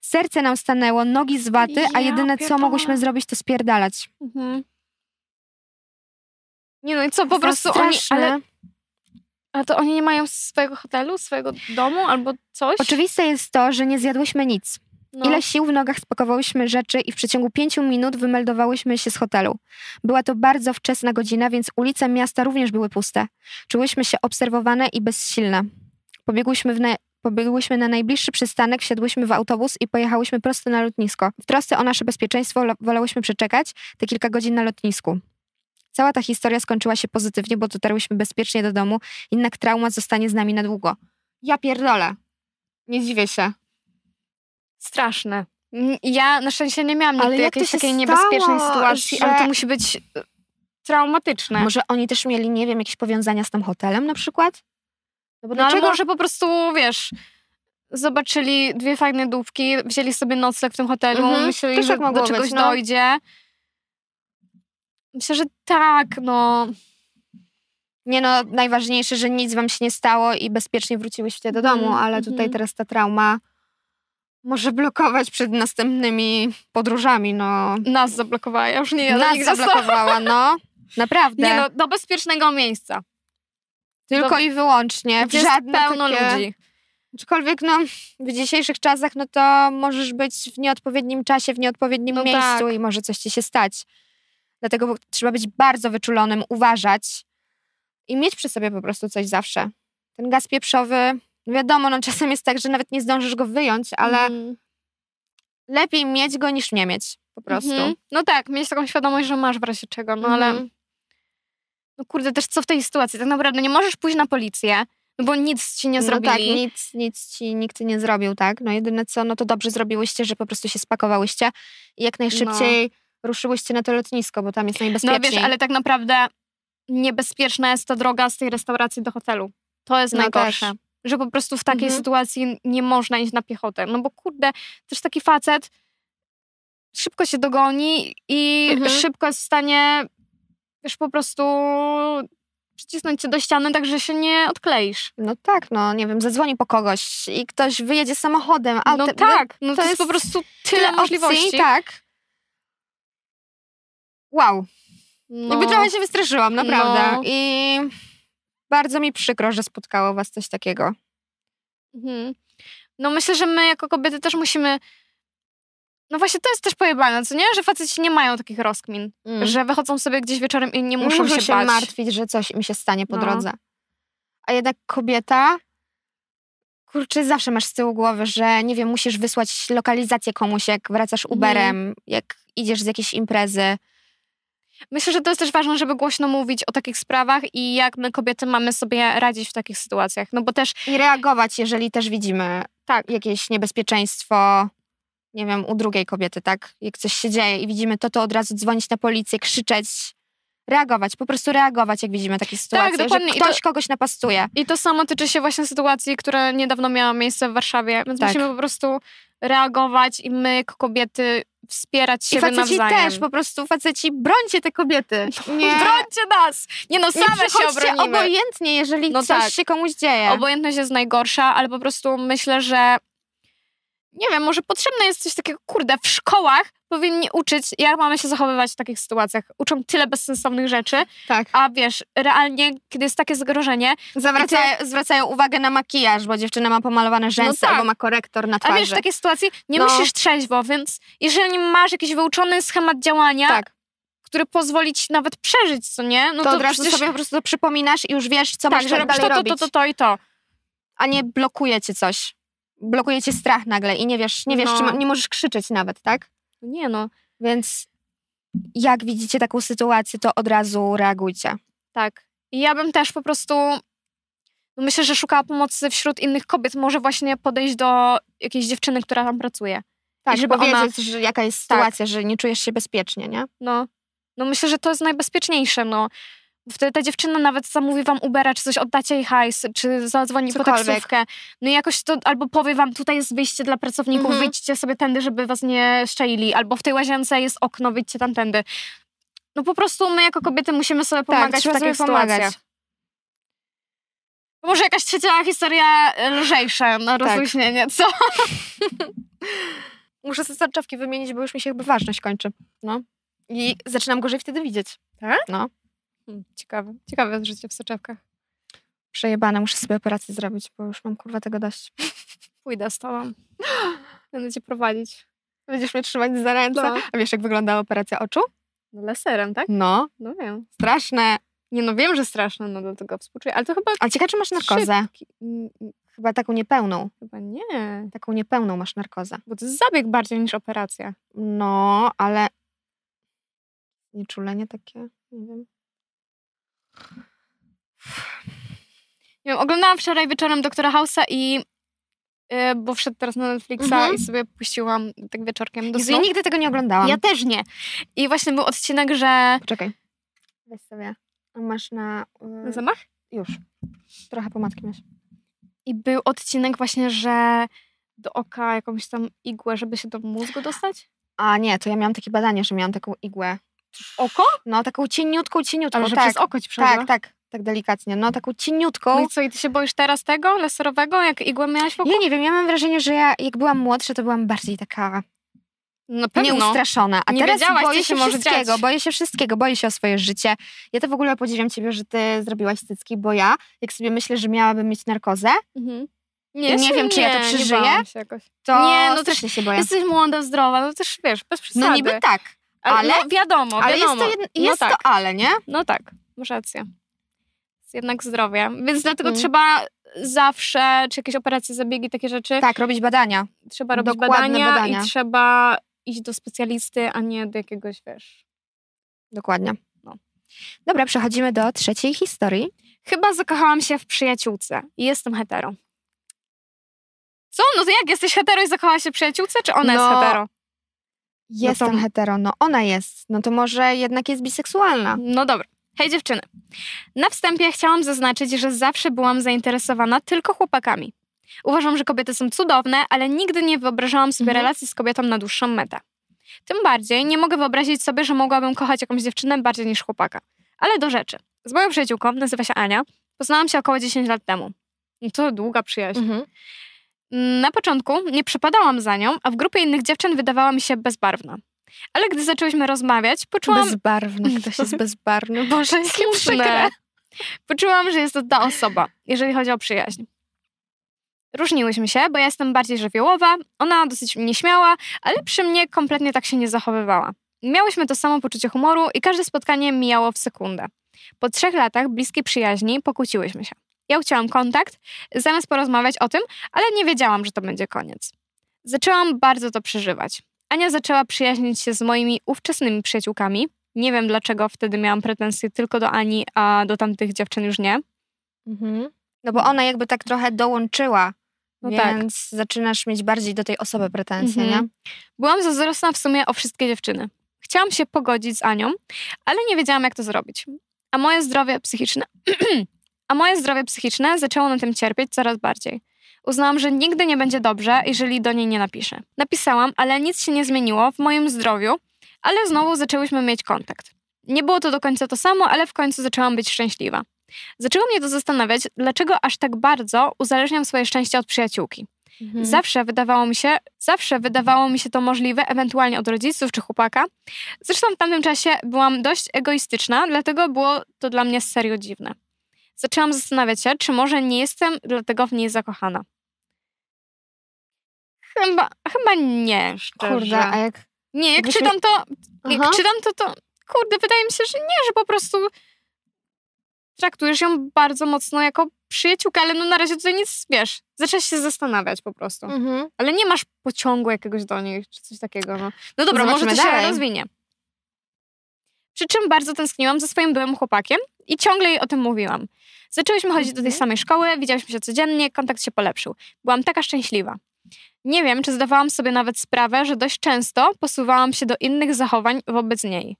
Serce nam stanęło, nogi z waty, a jedyne co mogłyśmy zrobić, to spierdalać. Mhm. Nie no i co, po prostu oni... Ale a to oni nie mają swojego hotelu, swojego domu albo coś? Oczywiste jest to, że nie zjadłyśmy nic. No. Ile sił w nogach spakowałyśmy rzeczy i w przeciągu pięciu minut wymeldowałyśmy się z hotelu. Była to bardzo wczesna godzina, więc ulice miasta również były puste. Czułyśmy się obserwowane i bezsilne. Pobiegłyśmy w, na Pobiegłyśmy na najbliższy przystanek, wsiadłyśmy w autobus i pojechałyśmy prosto na lotnisko. W trosce o nasze bezpieczeństwo wolałyśmy przeczekać te kilka godzin na lotnisku cała ta historia skończyła się pozytywnie, bo dotarłyśmy bezpiecznie do domu, jednak trauma zostanie z nami na długo. Ja pierdolę. Nie dziwię się. Straszne. Ja na szczęście nie miałam nigdy ale jakiejś takiej niebezpiecznej sytuacji, że... ale to musi być e, traumatyczne. Może oni też mieli, nie wiem, jakieś powiązania z tym hotelem na przykład? No, bo no dlaczego? ale może po prostu, wiesz, zobaczyli dwie fajne dówki, wzięli sobie nocleg w tym hotelu, mhm, myśleli, że tak do czegoś no. dojdzie Myślę, że tak, no. Nie no, najważniejsze, że nic wam się nie stało i bezpiecznie wróciłyście do domu, mm, ale tutaj mm. teraz ta trauma może blokować przed następnymi podróżami, no. Nas zablokowała, ja już nie jadę Nas zablokowała, no. [laughs] Naprawdę. Nie no, do bezpiecznego miejsca. Tylko do... i wyłącznie. W Żadne pełno takie... ludzi. Aczkolwiek no, w dzisiejszych czasach no to możesz być w nieodpowiednim czasie, w nieodpowiednim no miejscu tak. i może coś ci się stać. Dlatego trzeba być bardzo wyczulonym, uważać i mieć przy sobie po prostu coś zawsze. Ten gaz pieprzowy, no wiadomo, no czasem jest tak, że nawet nie zdążysz go wyjąć, ale mm. lepiej mieć go niż nie mieć po mhm. prostu. Mm -hmm. No tak, mieć taką świadomość, że masz w razie czego, no mm -hmm. ale mhm. no kurde, też co w tej sytuacji? Tak naprawdę no nie możesz pójść na policję, no bo nic ci nie zrobili. No tak, nic, nic ci nikt nie zrobił, tak? No jedyne co, no to dobrze zrobiłyście, że po prostu się spakowałyście i jak najszybciej no ruszyłyście na to lotnisko, bo tam jest najbezpieczniej. No wiesz, ale tak naprawdę niebezpieczna jest ta droga z tej restauracji do hotelu. To jest no najgorsze. Też. Że po prostu w takiej mhm. sytuacji nie można iść na piechotę. No bo kurde, też taki facet szybko się dogoni i mhm. szybko jest w stanie wiesz, po prostu przycisnąć cię do ściany, tak że się nie odkleisz. No tak, no nie wiem, zadzwoni po kogoś i ktoś wyjedzie samochodem. A no te, tak, no, no to, to jest, jest, po prostu tyle, tyle możliwości. Opcji, tak wow. No. Jakby trochę się wystraszyłam, naprawdę. No. I bardzo mi przykro, że spotkało was coś takiego. Mhm. No myślę, że my jako kobiety też musimy... No właśnie, to jest też pojebane, co nie? Że faceci nie mają takich rozkmin. Mm. Że wychodzą sobie gdzieś wieczorem i nie muszą, się, bać. martwić, że coś im się stanie po no. drodze. A jednak kobieta kurczę, zawsze masz z tyłu głowy, że nie wiem, musisz wysłać lokalizację komuś, jak wracasz Uberem, mm. jak idziesz z jakiejś imprezy. Myślę, że to jest też ważne, żeby głośno mówić o takich sprawach i jak my kobiety mamy sobie radzić w takich sytuacjach. No bo też... I reagować, jeżeli też widzimy tak. jakieś niebezpieczeństwo, nie wiem, u drugiej kobiety, tak? Jak coś się dzieje i widzimy to, to od razu dzwonić na policję, krzyczeć, reagować, po prostu reagować, jak widzimy takie sytuacje, tak, dokładnie. że ktoś to, kogoś napastuje. I to samo tyczy się właśnie sytuacji, która niedawno miała miejsce w Warszawie, więc tak. musimy po prostu reagować i my, kobiety, wspierać się I nawzajem. I też, po prostu faceci, brońcie te kobiety. [laughs] Nie. Brońcie nas! Nie no, same nie się obronimy. obojętnie, jeżeli no coś tak. się komuś dzieje. Obojętność jest najgorsza, ale po prostu myślę, że nie wiem, może potrzebne jest coś takiego, kurde, w szkołach powinni uczyć, jak mamy się zachowywać w takich sytuacjach. Uczą tyle bezsensownych rzeczy, tak. a wiesz, realnie, kiedy jest takie zagrożenie... ty... Zwracają uwagę na makijaż, bo dziewczyna ma pomalowane no rzęsy no tak. albo ma korektor na twarzy. A wiesz, w takiej sytuacji nie no. myślisz trzeźwo, więc jeżeli masz jakiś wyuczony schemat działania, tak który pozwoli ci nawet przeżyć, co nie? No to, to od razu przecież... sobie po prostu to przypominasz i już wiesz, co tak, masz robić. to, to, to, to, to i to. A nie blokuje cię coś. Blokuje cię strach nagle i nie wiesz, nie wiesz, no. czy ma, nie możesz krzyczeć nawet, tak? Nie no, więc jak widzicie taką sytuację, to od razu reagujcie. Tak. I ja bym też po prostu no myślę, że szukała pomocy wśród innych kobiet. Może właśnie podejść do jakiejś dziewczyny, która tam pracuje. Tak, I żeby powiedzieć, ona... że jaka jest tak. sytuacja, tak. że nie czujesz się bezpiecznie, nie? No. No myślę, że to jest najbezpieczniejsze, no wtedy ta dziewczyna nawet zamówi wam Ubera, czy coś oddacie jej hajs, czy zadzwoni Cokolwiek. po taksówkę. No i jakoś to, albo powie wam, tutaj jest wyjście dla pracowników, mhm. wyjdźcie sobie tędy, żeby was nie szczaili, albo w tej łazience jest okno, wyjdźcie tamtędy. No po prostu my jako kobiety musimy sobie tak, pomagać tak, w takich sytuacjach. Może jakaś trzecia historia e, lżejsza na no, tak. rozluźnienie, tak. co? [laughs] Muszę sobie starczawki wymienić, bo już mi się chyba ważność kończy. No. I zaczynam gorzej wtedy widzieć. Tak? No. Mm, ciekawe. Ciekawe życie w soczewkach. Przejebane, muszę sobie operację zrobić, bo już mam kurwa tego dość. [laughs] Pójdę z tobą. [gasps] Będę cię prowadzić. Będziesz mnie trzymać za ręce. No. A wiesz, jak wyglądała operacja oczu? No laserem, tak? No. No wiem. Straszne. Nie no, wiem, że straszne, no dlatego współczuję, ale to chyba... A ciekawe, czy masz narkozę? Szybki. Chyba taką niepełną. Chyba nie. Taką niepełną masz narkozę. Bo to jest zabieg bardziej niż operacja. No, ale... Nieczulenie takie, nie wiem. Nie wiem, oglądałam wczoraj wieczorem Doktora House'a i y, bo wszedł teraz na Netflixa mhm. i sobie puściłam tak wieczorkiem do snu. Ja nigdy tego nie oglądałam. Ja też nie. I właśnie był odcinek, że... Czekaj. Weź sobie. A masz na... Y, na zamach? Już. Trochę pomadki masz. I był odcinek właśnie, że do oka jakąś tam igłę, żeby się do mózgu dostać? A nie, to ja miałam takie badanie, że miałam taką igłę oko? No, taką cieniutką, cieniutką. Ale że tak, przez oko ci Tak, tak tak delikatnie, no taką cieniutką. No i co, i ty się boisz teraz tego laserowego, jak igłę miałaś w oku? Nie, nie wiem, ja mam wrażenie, że ja jak byłam młodsza, to byłam bardziej taka no nieustraszona. A nie teraz boję się, się wszystkiego, dziać. boję się wszystkiego, boję się o swoje życie. Ja to w ogóle podziwiam ciebie, że ty zrobiłaś cycki, bo ja, jak sobie myślę, że miałabym mieć narkozę, mhm. Nie, nie wiem, nie, czy ja to przeżyję. Nie to nie, no też też, się boję. Jesteś młoda, zdrowa, no też wiesz, bez przesady. No niby tak. Ale no, wiadomo, ale wiadomo. No jest, to, jest no tak. to ale, nie? No tak, masz rację. Jest jednak zdrowie. Więc dlatego mm. trzeba zawsze, czy jakieś operacje, zabiegi, takie rzeczy. Tak, robić badania. Trzeba robić badania, badania, i trzeba iść do specjalisty, a nie do jakiegoś, wiesz... Dokładnie. No. Dobra, przechodzimy do trzeciej historii. Chyba zakochałam się w przyjaciółce i jestem hetero. Co? No to jak jesteś hetero i zakochałaś się w przyjaciółce, czy ona no, jest hetero? Jestem no to... hetero, no ona jest, no to może jednak jest biseksualna. No dobra. Hej dziewczyny. Na wstępie chciałam zaznaczyć, że zawsze byłam zainteresowana tylko chłopakami. Uważam, że kobiety są cudowne, ale nigdy nie wyobrażałam sobie mhm. relacji z kobietą na dłuższą metę. Tym bardziej nie mogę wyobrazić sobie, że mogłabym kochać jakąś dziewczynę bardziej niż chłopaka. Ale do rzeczy. Z moją przyjaciółką, nazywa się Ania, poznałam się około 10 lat temu. No to długa przyjaźń. Mhm. Na początku nie przypadałam za nią, a w grupie innych dziewczyn wydawała mi się bezbarwna. Ale gdy zaczęłyśmy rozmawiać, poczułam... Bezbarwny, ktoś jest [laughs] bezbarwny. Boże, jakie przykre. Poczułam, że jest to ta osoba, jeżeli chodzi o przyjaźń. Różniłyśmy się, bo ja jestem bardziej żywiołowa, ona dosyć nieśmiała, ale przy mnie kompletnie tak się nie zachowywała. Miałyśmy to samo poczucie humoru i każde spotkanie mijało w sekundę. Po trzech latach bliskiej przyjaźni pokłóciłyśmy się. Ja chciałam kontakt, zamiast porozmawiać o tym, ale nie wiedziałam, że to będzie koniec. Zaczęłam bardzo to przeżywać. Ania zaczęła przyjaźnić się z moimi ówczesnymi przyjaciółkami. Nie wiem, dlaczego wtedy miałam pretensje tylko do Ani, a do tamtych dziewczyn już nie. Mhm. No bo ona jakby tak trochę dołączyła no tak. więc tak. zaczynasz mieć bardziej do tej osoby pretensje, mhm. nie? Byłam zazdrosna w sumie o wszystkie dziewczyny. Chciałam się pogodzić z Anią, ale nie wiedziałam, jak to zrobić. A moje zdrowie psychiczne [clears throat] a moje zdrowie psychiczne zaczęło na tym cierpieć coraz bardziej. Uznałam, że nigdy nie będzie dobrze, jeżeli do niej nie napiszę. Napisałam, ale nic się nie zmieniło w moim zdrowiu, ale znowu zaczęłyśmy mieć kontakt. Nie było to do końca to samo, ale w końcu zaczęłam być szczęśliwa. Zaczęło mnie to zastanawiać, dlaczego aż tak bardzo uzależniam swoje szczęście od przyjaciółki. Mhm. Zawsze wydawało mi się, zawsze wydawało mi się to możliwe, ewentualnie od rodziców czy chłopaka. Zresztą w tamtym czasie byłam dość egoistyczna, dlatego było to dla mnie serio dziwne zaczęłam zastanawiać się, czy może nie jestem dlatego w niej zakochana. Chyba, chyba nie, szczerze. Kurde, a jak... Nie, jak czytam mi... to, jak czytam to, to kurde, wydaje mi się, że nie, że po prostu traktujesz ją bardzo mocno jako przyjaciółkę, ale no na razie tutaj nic, wiesz, zaczęłaś się zastanawiać po prostu. Mhm. Ale nie masz pociągu jakiegoś do niej, czy coś takiego. No, no dobra, Zobaczymy może to się dalej. rozwinie. Przy czym bardzo tęskniłam ze swoim byłym chłopakiem i ciągle jej o tym mówiłam. Zaczęłyśmy chodzić do tej mhm. samej szkoły, widziałyśmy się codziennie, kontakt się polepszył. Byłam taka szczęśliwa. Nie wiem, czy zdawałam sobie nawet sprawę, że dość często posuwałam się do innych zachowań wobec niej.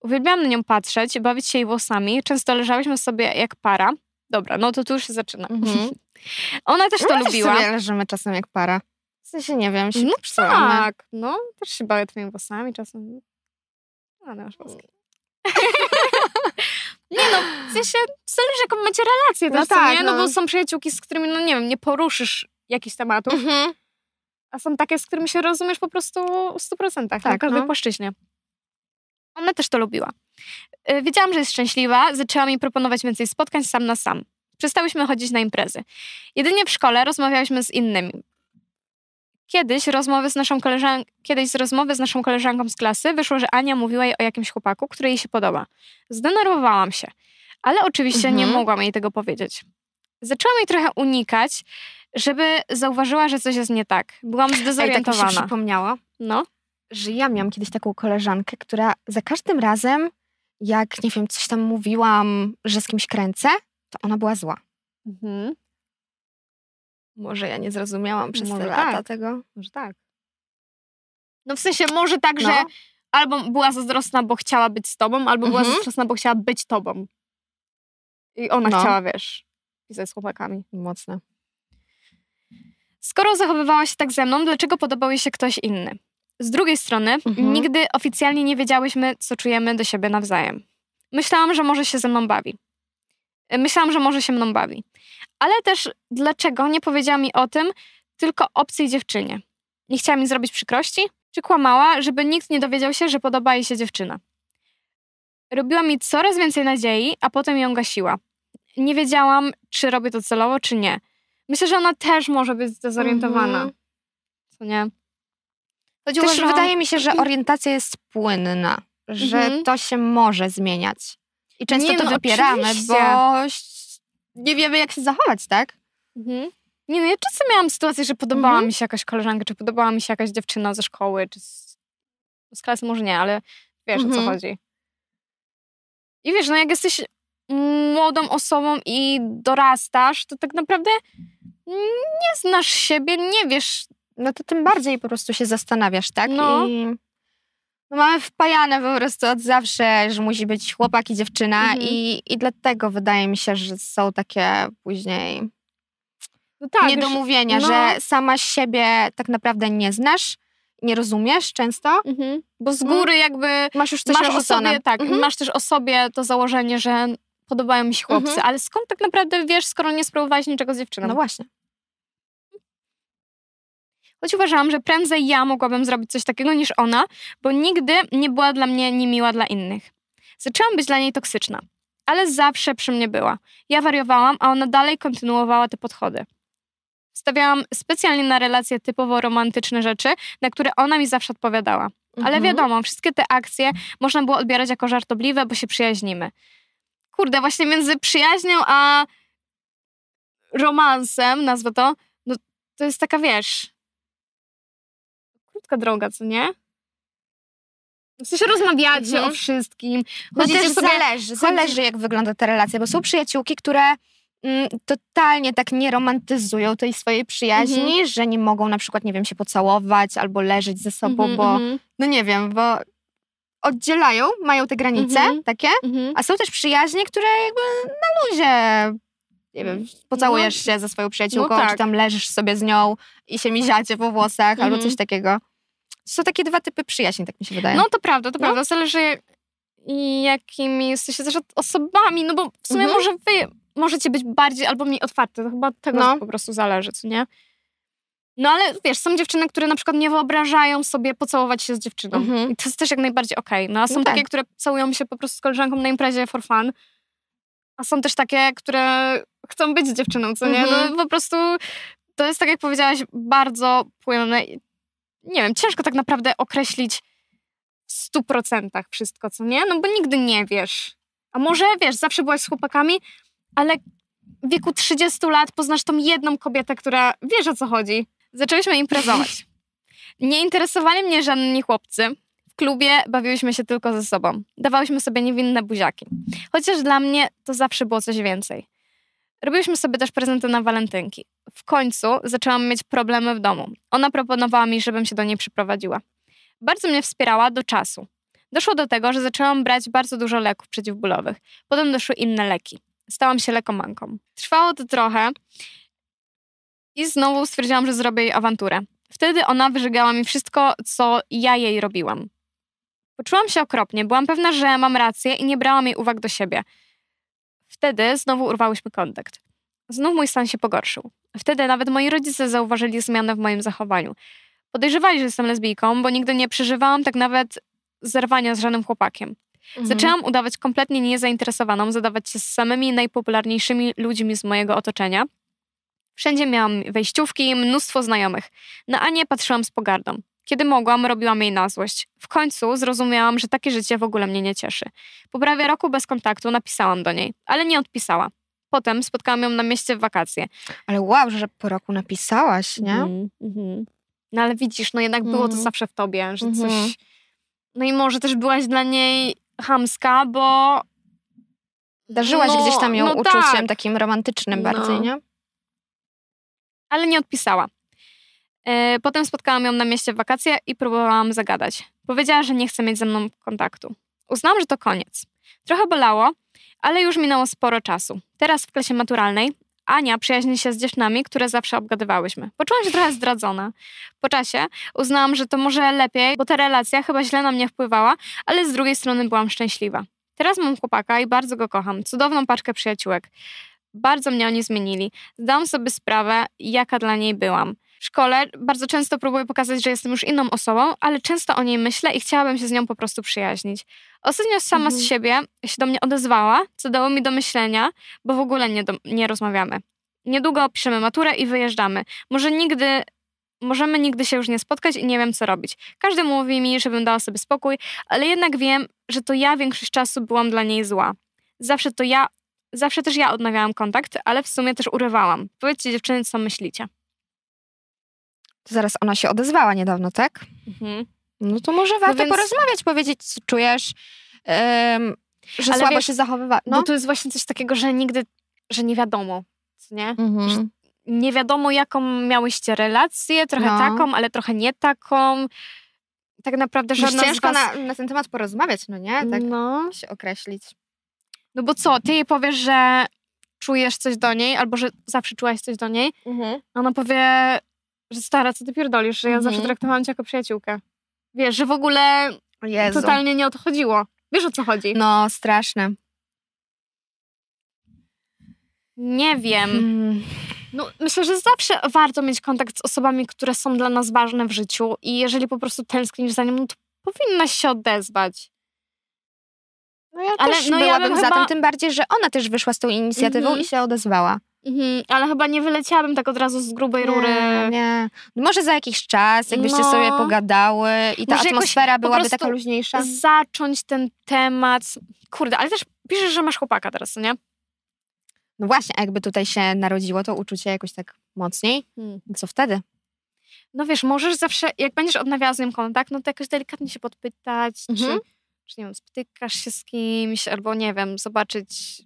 Uwielbiałam na nią patrzeć, bawić się jej włosami, często leżałyśmy sobie jak para. Dobra, no to tu już się zaczyna. Mhm. [laughs] Ona też to lubiła. Też sobie leżymy czasem jak para. W sensie nie wiem, się No tak, no też się bawię twoimi włosami czasem. No, masz włoski. [laughs] Nie no, w sensie zależy jaką macie relację no tak, nie? No, no, bo są przyjaciółki, z którymi, no nie wiem, nie poruszysz jakichś tematów, mhm. a są takie, z którymi się rozumiesz po prostu w 100%, tak, na każdej no. płaszczyźnie. Ona też to lubiła. Y, wiedziałam, że jest szczęśliwa, zaczęła mi proponować więcej spotkań sam na sam. Przestałyśmy chodzić na imprezy. Jedynie w szkole rozmawiałyśmy z innymi. Kiedyś, rozmowy z naszą koleżan- Kiedyś z rozmowy z naszą koleżanką z klasy wyszło, że Ania mówiła jej o jakimś chłopaku, który jej się podoba. Zdenerwowałam się, ale oczywiście mhm. nie mogłam jej tego powiedzieć. Zaczęłam jej trochę unikać, żeby zauważyła, że coś jest nie tak. Byłam zdezorientowana. Ej, tak mi się no? że ja miałam kiedyś taką koleżankę, która za każdym razem, jak nie wiem, coś tam mówiłam, że z kimś kręcę, to ona była zła. Mhm. Może ja nie zrozumiałam przez może te lata tak. tego. Może tak. No w sensie może tak, no. że albo była zazdrosna, bo chciała być z tobą, albo mhm. była zazdrosna, bo chciała być tobą. I ona no. chciała, wiesz, pisać z chłopakami. Mocne. Skoro zachowywała się tak ze mną, dlaczego podobał jej się ktoś inny? Z drugiej strony, mhm. nigdy oficjalnie nie wiedziałyśmy, co czujemy do siebie nawzajem. Myślałam, że może się ze mną bawi. E, myślałam, że może się mną bawi ale też dlaczego nie powiedziała mi o tym tylko obcej dziewczynie. Nie chciała mi zrobić przykrości, czy kłamała, żeby nikt nie dowiedział się, że podoba jej się dziewczyna. Robiła mi coraz więcej nadziei, a potem ją gasiła. Nie wiedziałam, czy robię to celowo, czy nie. Myślę, że ona też może być zdezorientowana. Mhm. Co nie? Też wydaje mi się, że mhm. orientacja jest płynna, że mhm. to się może zmieniać. I często nie, to no wypieramy, oczywiście. bo nie wiemy, jak się zachować, tak? Mhm. Nie no, ja czasem miałam sytuację, że podobała mhm. mi się jakaś koleżanka, czy podobała mi się jakaś dziewczyna ze szkoły, czy z, z klasy może nie, ale wiesz, mhm. o co mhm. chodzi. I wiesz, no jak jesteś młodą osobą i dorastasz, to tak naprawdę nie znasz siebie, nie wiesz. No to tym bardziej po prostu się zastanawiasz, tak? No. I no, mamy wpajane po prostu od zawsze, że musi być chłopak i dziewczyna mhm. i, i dlatego wydaje mi się, że są takie później no tak, niedomówienia, już, no. że sama siebie tak naprawdę nie znasz, nie rozumiesz często, mhm. bo z mhm. góry jakby masz już coś masz Sobie, tak, mhm. masz też o sobie to założenie, że podobają mi się chłopcy, mhm. ale skąd tak naprawdę wiesz, skoro nie spróbowałaś niczego z dziewczyną? No właśnie choć uważałam, że prędzej ja mogłabym zrobić coś takiego niż ona, bo nigdy nie była dla mnie niemiła dla innych. Zaczęłam być dla niej toksyczna, ale zawsze przy mnie była. Ja wariowałam, a ona dalej kontynuowała te podchody. Stawiałam specjalnie na relacje typowo romantyczne rzeczy, na które ona mi zawsze odpowiadała. Ale mhm. wiadomo, wszystkie te akcje można było odbierać jako żartobliwe, bo się przyjaźnimy. Kurde, właśnie między przyjaźnią a romansem, nazwę to, no to jest taka, wiesz, ciężka droga, co nie? W sensie rozmawiacie mhm. o wszystkim. Chodzicie no też sobie, zależy, zależy jak wygląda ta relacja, bo są przyjaciółki, które mm, totalnie tak nie romantyzują tej swojej przyjaźni, mhm. że nie mogą na przykład, nie wiem, się pocałować albo leżeć ze sobą, mhm, bo mhm. no nie wiem, bo oddzielają, mają te granice mhm, takie, mhm. a są też przyjaźnie, które jakby na luzie nie wiem, pocałujesz no. się ze swoją przyjaciółką, no tak. czy tam leżysz sobie z nią i się miziacie po włosach albo coś takiego są takie dwa typy przyjaźni, tak mi się wydaje. No to prawda, to no? prawda. Zależy jakimi jesteście też osobami, no bo w sumie mhm. może wy możecie być bardziej albo mniej otwarte. To chyba tego no. po prostu zależy, co nie? No ale wiesz, są dziewczyny, które na przykład nie wyobrażają sobie pocałować się z dziewczyną. Mhm. I to jest też jak najbardziej okej. Okay. No a są no tak. takie, które całują się po prostu z koleżanką na imprezie for fun. A są też takie, które chcą być dziewczyną, co nie? No, mhm. No po prostu to jest, tak jak powiedziałaś, bardzo płynne nie wiem, ciężko tak naprawdę określić w stu procentach wszystko, co nie? No bo nigdy nie wiesz. A może, wiesz, zawsze byłaś z chłopakami, ale w wieku 30 lat poznasz tą jedną kobietę, która wiesz, o co chodzi. Zaczęliśmy imprezować. [laughs] Nie interesowali mnie żadni chłopcy. W klubie bawiłyśmy się tylko ze sobą. Dawałyśmy sobie niewinne buziaki. Chociaż dla mnie to zawsze było coś więcej. Robiłyśmy sobie też prezenty na walentynki. W końcu zaczęłam mieć problemy w domu. Ona proponowała mi, żebym się do niej przyprowadziła. Bardzo mnie wspierała do czasu. Doszło do tego, że zaczęłam brać bardzo dużo leków przeciwbólowych. Potem doszły inne leki. Stałam się lekomanką. Trwało to trochę i znowu stwierdziłam, że zrobię jej awanturę. Wtedy ona wyżygała mi wszystko, co ja jej robiłam. Poczułam się okropnie, byłam pewna, że mam rację i nie brałam jej uwag do siebie wtedy znowu urwałyśmy kontakt. Znów mój stan się pogorszył. Wtedy nawet moi rodzice zauważyli zmianę w moim zachowaniu. Podejrzewali, że jestem lesbijką, bo nigdy nie przeżywałam tak nawet zerwania z żadnym chłopakiem. Mhm. Zaczęłam udawać kompletnie niezainteresowaną, zadawać się z samymi najpopularniejszymi ludźmi z mojego otoczenia. Wszędzie miałam wejściówki, mnóstwo znajomych. Na Anię patrzyłam z pogardą. Kiedy mogłam, robiłam jej na złość. W końcu zrozumiałam, że takie życie w ogóle mnie nie cieszy. Po prawie roku bez kontaktu napisałam do niej, ale nie odpisała. Potem spotkałam ją na mieście w wakacje. Ale wow, że po roku napisałaś, nie? Mm, mm-hmm. No ale widzisz, no jednak było mm to mhm. zawsze w tobie, że mm-hmm. coś... Mhm. No i może też byłaś dla niej hamska, bo... Darzyłaś no, gdzieś tam ją no uczuciem tak. takim romantycznym no. bardziej, no. nie? Ale nie odpisała. E, potem spotkałam ją na mieście w wakacje i próbowałam zagadać. Powiedziała, że nie chce mieć ze mną kontaktu. Uznałam, że to koniec. Trochę bolało, ale już minęło sporo czasu. Teraz w klasie maturalnej Ania przyjaźni się z dziewczynami, które zawsze obgadywałyśmy. Poczułam się trochę zdradzona. Po czasie uznałam, że to może lepiej, bo ta relacja chyba źle na mnie wpływała, ale z drugiej strony byłam szczęśliwa. Teraz mam chłopaka i bardzo go kocham. Cudowną paczkę przyjaciółek. Bardzo mnie oni zmienili. Zdałam sobie sprawę, jaka dla niej byłam w szkole bardzo często próbuję pokazać, że jestem już inną osobą, ale często o niej myślę i chciałabym się z nią po prostu przyjaźnić. Ostatnio sama mhm. z siebie się do mnie odezwała, co dało mi do myślenia, bo w ogóle nie, do, nie rozmawiamy. Niedługo piszemy maturę i wyjeżdżamy. Może nigdy możemy nigdy się już nie spotkać i nie wiem, co robić. Każdy mówi mi, żebym dała sobie spokój, ale jednak wiem, że to ja większość czasu byłam dla niej zła. Zawsze to ja, zawsze też ja odnawiałam kontakt, ale w sumie też urywałam. Powiedzcie dziewczyny, co myślicie. To zaraz ona się odezwała niedawno, tak? Mhm. No to może warto no więc... porozmawiać, powiedzieć, co czujesz, um, że Ale słabo wiesz, się zachowywa. No. to jest właśnie coś takiego, że nigdy, że nie wiadomo, nie? Mhm nie wiadomo, jaką miałyście relację, trochę no. taką, ale trochę nie taką. Tak naprawdę że. ciężko was... na, na, ten temat porozmawiać, no nie? Tak no. się określić. No bo co, ty jej powiesz, że czujesz coś do niej, albo że zawsze czułaś coś do niej, mhm. ona powie, że stara, co ty pierdolisz, że ja mhm. zawsze traktowałam cię jako przyjaciółkę. Wiesz, że w ogóle Jezu. totalnie nie odchodziło. Wiesz o co chodzi? No, straszne. Nie wiem. Hmm. No, myślę, że zawsze warto mieć kontakt z osobami, które są dla nas ważne w życiu i jeżeli po prostu tęsknisz za nim, no to powinnaś się odezwać. No ja Ale, też no byłabym ja bym za chyba... tym, tym bardziej, że ona też wyszła z tą inicjatywą mm -hmm. i się odezwała. Mhm, ale chyba nie wyleciałabym tak od razu z grubej nie, rury. Nie. Może za jakiś czas, jakbyście no. sobie pogadały i ta Może atmosfera byłaby taka luźniejsza. Zacząć ten temat. Kurde, ale też piszesz, że masz chłopaka teraz, nie? No właśnie, a jakby tutaj się narodziło to uczucie jakoś tak mocniej, hmm. No co wtedy? No wiesz, możesz zawsze, jak będziesz odnawiała z nim kontakt, no to jakoś delikatnie się podpytać, mhm. czy, czy nie wiem, spotykasz się z kimś, albo nie wiem, zobaczyć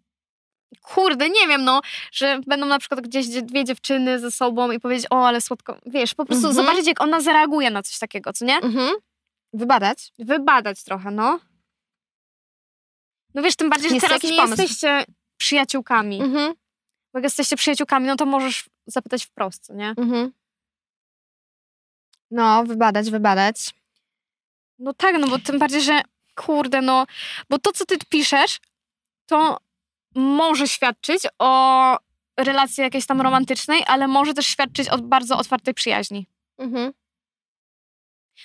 kurde, nie wiem, no, że będą na przykład gdzieś dwie dziewczyny ze sobą i powiedzieć, o, ale słodko, wiesz, po prostu mhm. zobaczyć, jak ona zareaguje na coś takiego, co nie? Mhm. Wybadać? Wybadać trochę, no. No wiesz, tym bardziej, że Jest teraz nie pomysł. jesteście przyjaciółkami. Mhm. Bo jak jesteście przyjaciółkami, no to możesz zapytać wprost, nie? Mhm. No, wybadać, wybadać. No tak, no bo tym bardziej, że kurde, no, bo to, co ty piszesz, to może świadczyć o relacji jakiejś tam romantycznej, ale może też świadczyć o bardzo otwartej przyjaźni. Mhm.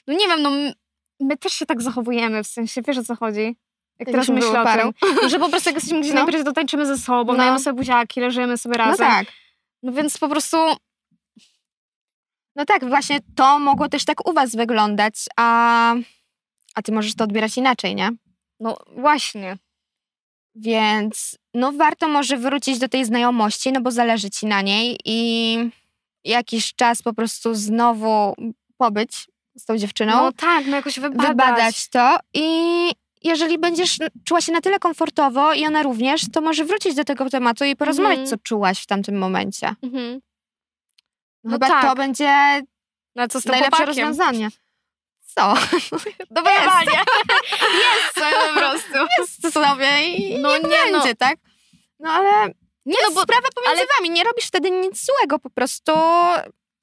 No nie wiem, no my też się tak zachowujemy, w sensie, wiesz o co chodzi? Jak teraz myślę o tym, [laughs] że po prostu jak jesteśmy gdzieś no. najpierw to tańczymy ze sobą, no. dajemy sobie buziaki, leżymy sobie no razem. No tak. No więc po prostu... No tak, właśnie to mogło też tak u was wyglądać, a, a ty możesz to odbierać inaczej, nie? No właśnie. Więc no warto może wrócić do tej znajomości, no bo zależy ci na niej i jakiś czas po prostu znowu pobyć z tą dziewczyną. No tak, no jakoś wybadać. Wybadać to i jeżeli będziesz czuła się na tyle komfortowo i ona również, to może wrócić do tego tematu i porozmawiać, mm. co czułaś w tamtym momencie. Mm -hmm. no Chyba tak. to będzie na co z najlepsze chłopakiem. rozwiązanie co? Dobra [laughs] no jest. [laughs] jest sobie po prostu. Jest sobie i no, nie, nie no. będzie, no. tak? No ale nie, no, bo, sprawa pomiędzy ale... wami. Nie robisz wtedy nic złego, po prostu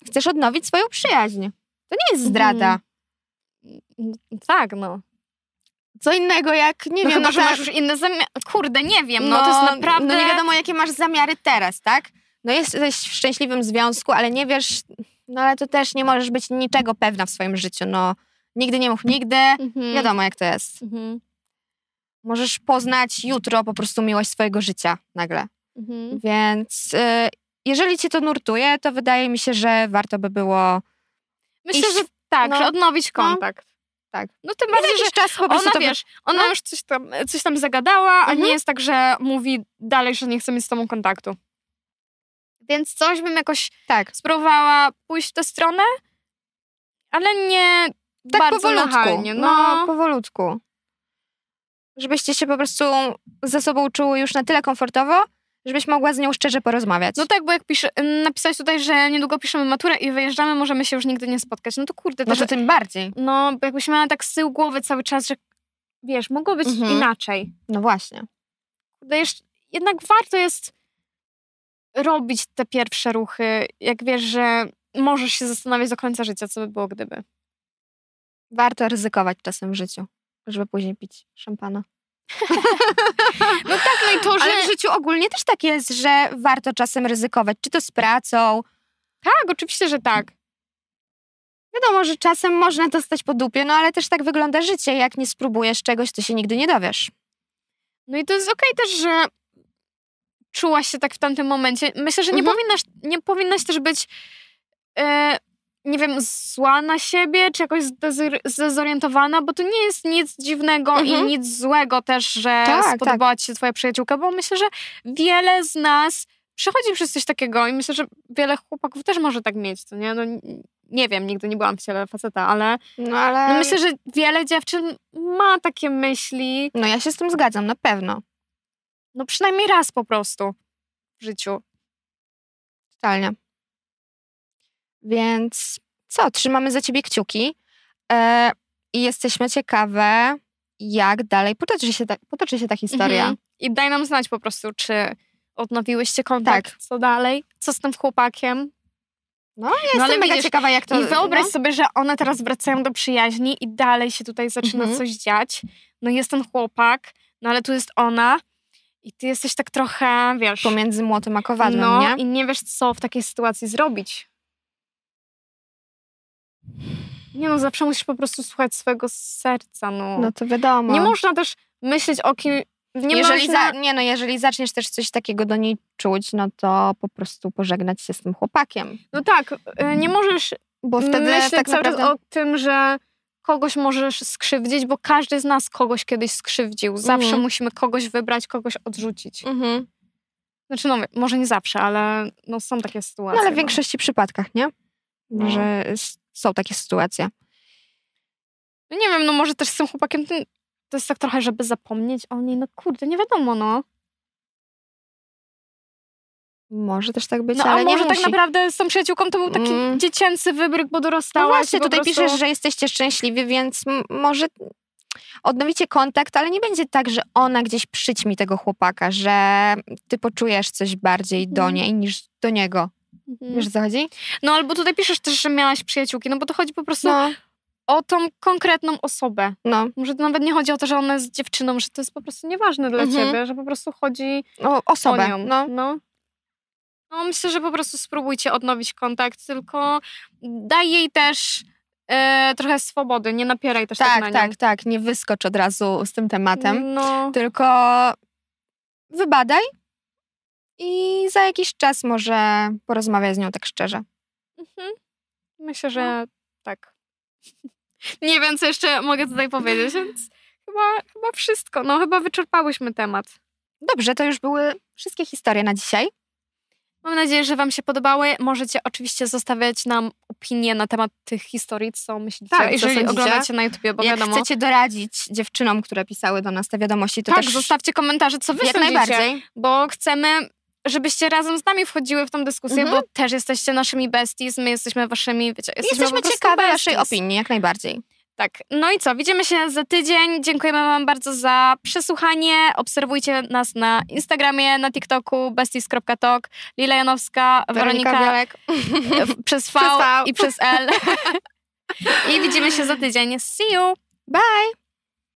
chcesz odnowić swoją przyjaźń. To nie jest zdrada. Mhm. Mm, tak, no. Co innego jak, nie no wiem... Chyba, no, że masz już inne zamiary. Kurde, nie wiem, no, no, to jest no, naprawdę... No nie wiadomo, jakie masz zamiary teraz, tak? No jesteś w szczęśliwym związku, ale nie wiesz... No ale to też nie możesz być niczego pewna w swoim życiu, no... Nigdy nie mów nigdy. Mhm. Wiadomo, jak to jest. Mhm. Możesz poznać jutro po prostu miłość swojego życia nagle. Mhm. Więc y, jeżeli cię to nurtuje, to wydaje mi się, że warto by było. Myślę, iść, że tak, no, że odnowić no. kontakt. No. Tak. No tym bardziej, że czas po prostu ona, wiesz, ona no. już coś tam, coś tam zagadała, a nie mhm. jest tak, że mówi dalej, że nie chce mieć z tobą kontaktu. Więc coś bym jakoś tak. spróbowała pójść w tę stronę, ale nie tak bardzo powolutku. Nachalnie, no. no, powolutku. Żebyście się po prostu ze sobą czuły już na tyle komfortowo, żebyś mogła z nią szczerze porozmawiać. No tak, bo jak pisze, napisałeś tutaj, że niedługo piszemy maturę i wyjeżdżamy, możemy się już nigdy nie spotkać. No to kurde. Może to tym bardziej. No, bo jakbyś miała tak z tyłu głowy cały czas, że wiesz, mogło być mhm. inaczej. No właśnie. Kurde, jednak warto jest robić te pierwsze ruchy, jak wiesz, że możesz się zastanawiać do końca życia, co by było gdyby. Warto ryzykować czasem w życiu, żeby później pić szampana. [laughs] no tak, no i to, [laughs] że... Ale w życiu ogólnie też tak jest, że warto czasem ryzykować, czy to z pracą. Tak, oczywiście, że tak. Wiadomo, że czasem można dostać po dupie, no ale też tak wygląda życie. Jak nie spróbujesz czegoś, to się nigdy nie dowiesz. No i to jest okej okay też, że czułaś się tak w tamtym momencie. Myślę, że nie, mhm. powinnaś, nie powinnaś też być... Yy nie wiem, zła na siebie, czy jakoś zdezorientowana, bo to nie jest nic dziwnego mhm. i nic złego też, że tak, tak. spodobała tak. ci się twoja przyjaciółka, bo myślę, że wiele z nas przechodzi przez coś takiego i myślę, że wiele chłopaków też może tak mieć, to nie? No, nie wiem, nigdy nie byłam w ciele faceta, ale, no, ale... No myślę, że wiele dziewczyn ma takie myśli. No ja się z tym zgadzam, na pewno. No przynajmniej raz po prostu w życiu. Totalnie. Więc co, trzymamy za ciebie kciuki e, i jesteśmy ciekawe, jak dalej potoczy się ta, potoczy się ta historia. Mhm. I daj nam znać po prostu, czy odnowiłyście kontakt, tak. co dalej, co z tym chłopakiem. No, ja no, jestem mega widzisz, ciekawa, jak to... I wyobraź no. sobie, że one teraz wracają do przyjaźni i dalej się tutaj zaczyna mhm. coś dziać. No jest ten chłopak, no ale tu jest ona i ty jesteś tak trochę, wiesz... Pomiędzy młotem a kowadłem, no, nie? i nie wiesz, co w takiej sytuacji zrobić. Nie no, zawsze musisz po prostu słuchać swojego serca, no. No to wiadomo. Nie można też myśleć o kim... Nie, jeżeli można... za, nie no, jeżeli zaczniesz też coś takiego do niej czuć, no to po prostu pożegnać się z tym chłopakiem. No tak, y, nie możesz Bo wtedy myśleć tak cały naprawdę... czas o tym, że kogoś możesz skrzywdzić, bo każdy z nas kogoś kiedyś skrzywdził. Zawsze mhm. musimy kogoś wybrać, kogoś odrzucić. Mhm. Znaczy, no może nie zawsze, ale no, są takie sytuacje. No, ale w no. większości przypadkach, nie? No. Że są takie sytuacje. No nie wiem, no może też z tym chłopakiem to jest tak trochę, żeby zapomnieć o niej. No kurde, nie wiadomo, no. Może też tak być, no, ale a może tak musi. tak naprawdę z tą przyjaciółką to był taki mm. dziecięcy wybryk, bo dorastała. No właśnie, tutaj prostu... piszesz, że jesteście szczęśliwi, więc może odnowicie kontakt, ale nie będzie tak, że ona gdzieś przyćmi tego chłopaka, że ty poczujesz coś bardziej do mhm. niej niż do niego. Mhm. Wiesz, co chodzi? No albo tutaj piszesz też, że miałaś przyjaciółki, no bo to chodzi po prostu no. o tą konkretną osobę. No. Może to nawet nie chodzi o to, że ona jest dziewczyną, że to jest po prostu nieważne dla mhm. ciebie, że po prostu chodzi o osobę. O nią. No. no. No, myślę, że po prostu spróbujcie odnowić kontakt, tylko daj jej też e, trochę swobody, nie napieraj też tak, tak na nią. Tak, tak, nie wyskocz od razu z tym tematem, no. tylko wybadaj, i za jakiś czas może porozmawiać z nią tak szczerze. Mhm. Myślę, że no. tak. [laughs] Nie wiem, co jeszcze mogę tutaj powiedzieć, więc chyba, chyba wszystko. No, chyba wyczerpałyśmy temat. Dobrze, to już były wszystkie historie na dzisiaj. Mam nadzieję, że Wam się podobały. Możecie oczywiście zostawiać nam opinie na temat tych historii, co myślicie, tak, jeżeli sądzicie. oglądacie na YouTube, bo Jak wiadomo. chcecie doradzić dziewczynom, które pisały do nas te wiadomości, to tak, też zostawcie komentarze, co Wy Jak sądzicie, najbardziej. bo chcemy żebyście razem z nami wchodziły w tą dyskusję, bo mhm. też jesteście naszymi besties, my jesteśmy waszymi, wiecie, jesteśmy, jesteśmy ciekawe waszej opinii, jak najbardziej. Tak, no i co, widzimy się za tydzień. Dziękujemy Wam bardzo za przesłuchanie. Obserwujcie nas na Instagramie, na TikToku, besties.talk, Lila Janowska, Weronika, Weronika Białek. E, przez, v przez V i przez L. [laughs] I widzimy się za tydzień. See you! Bye!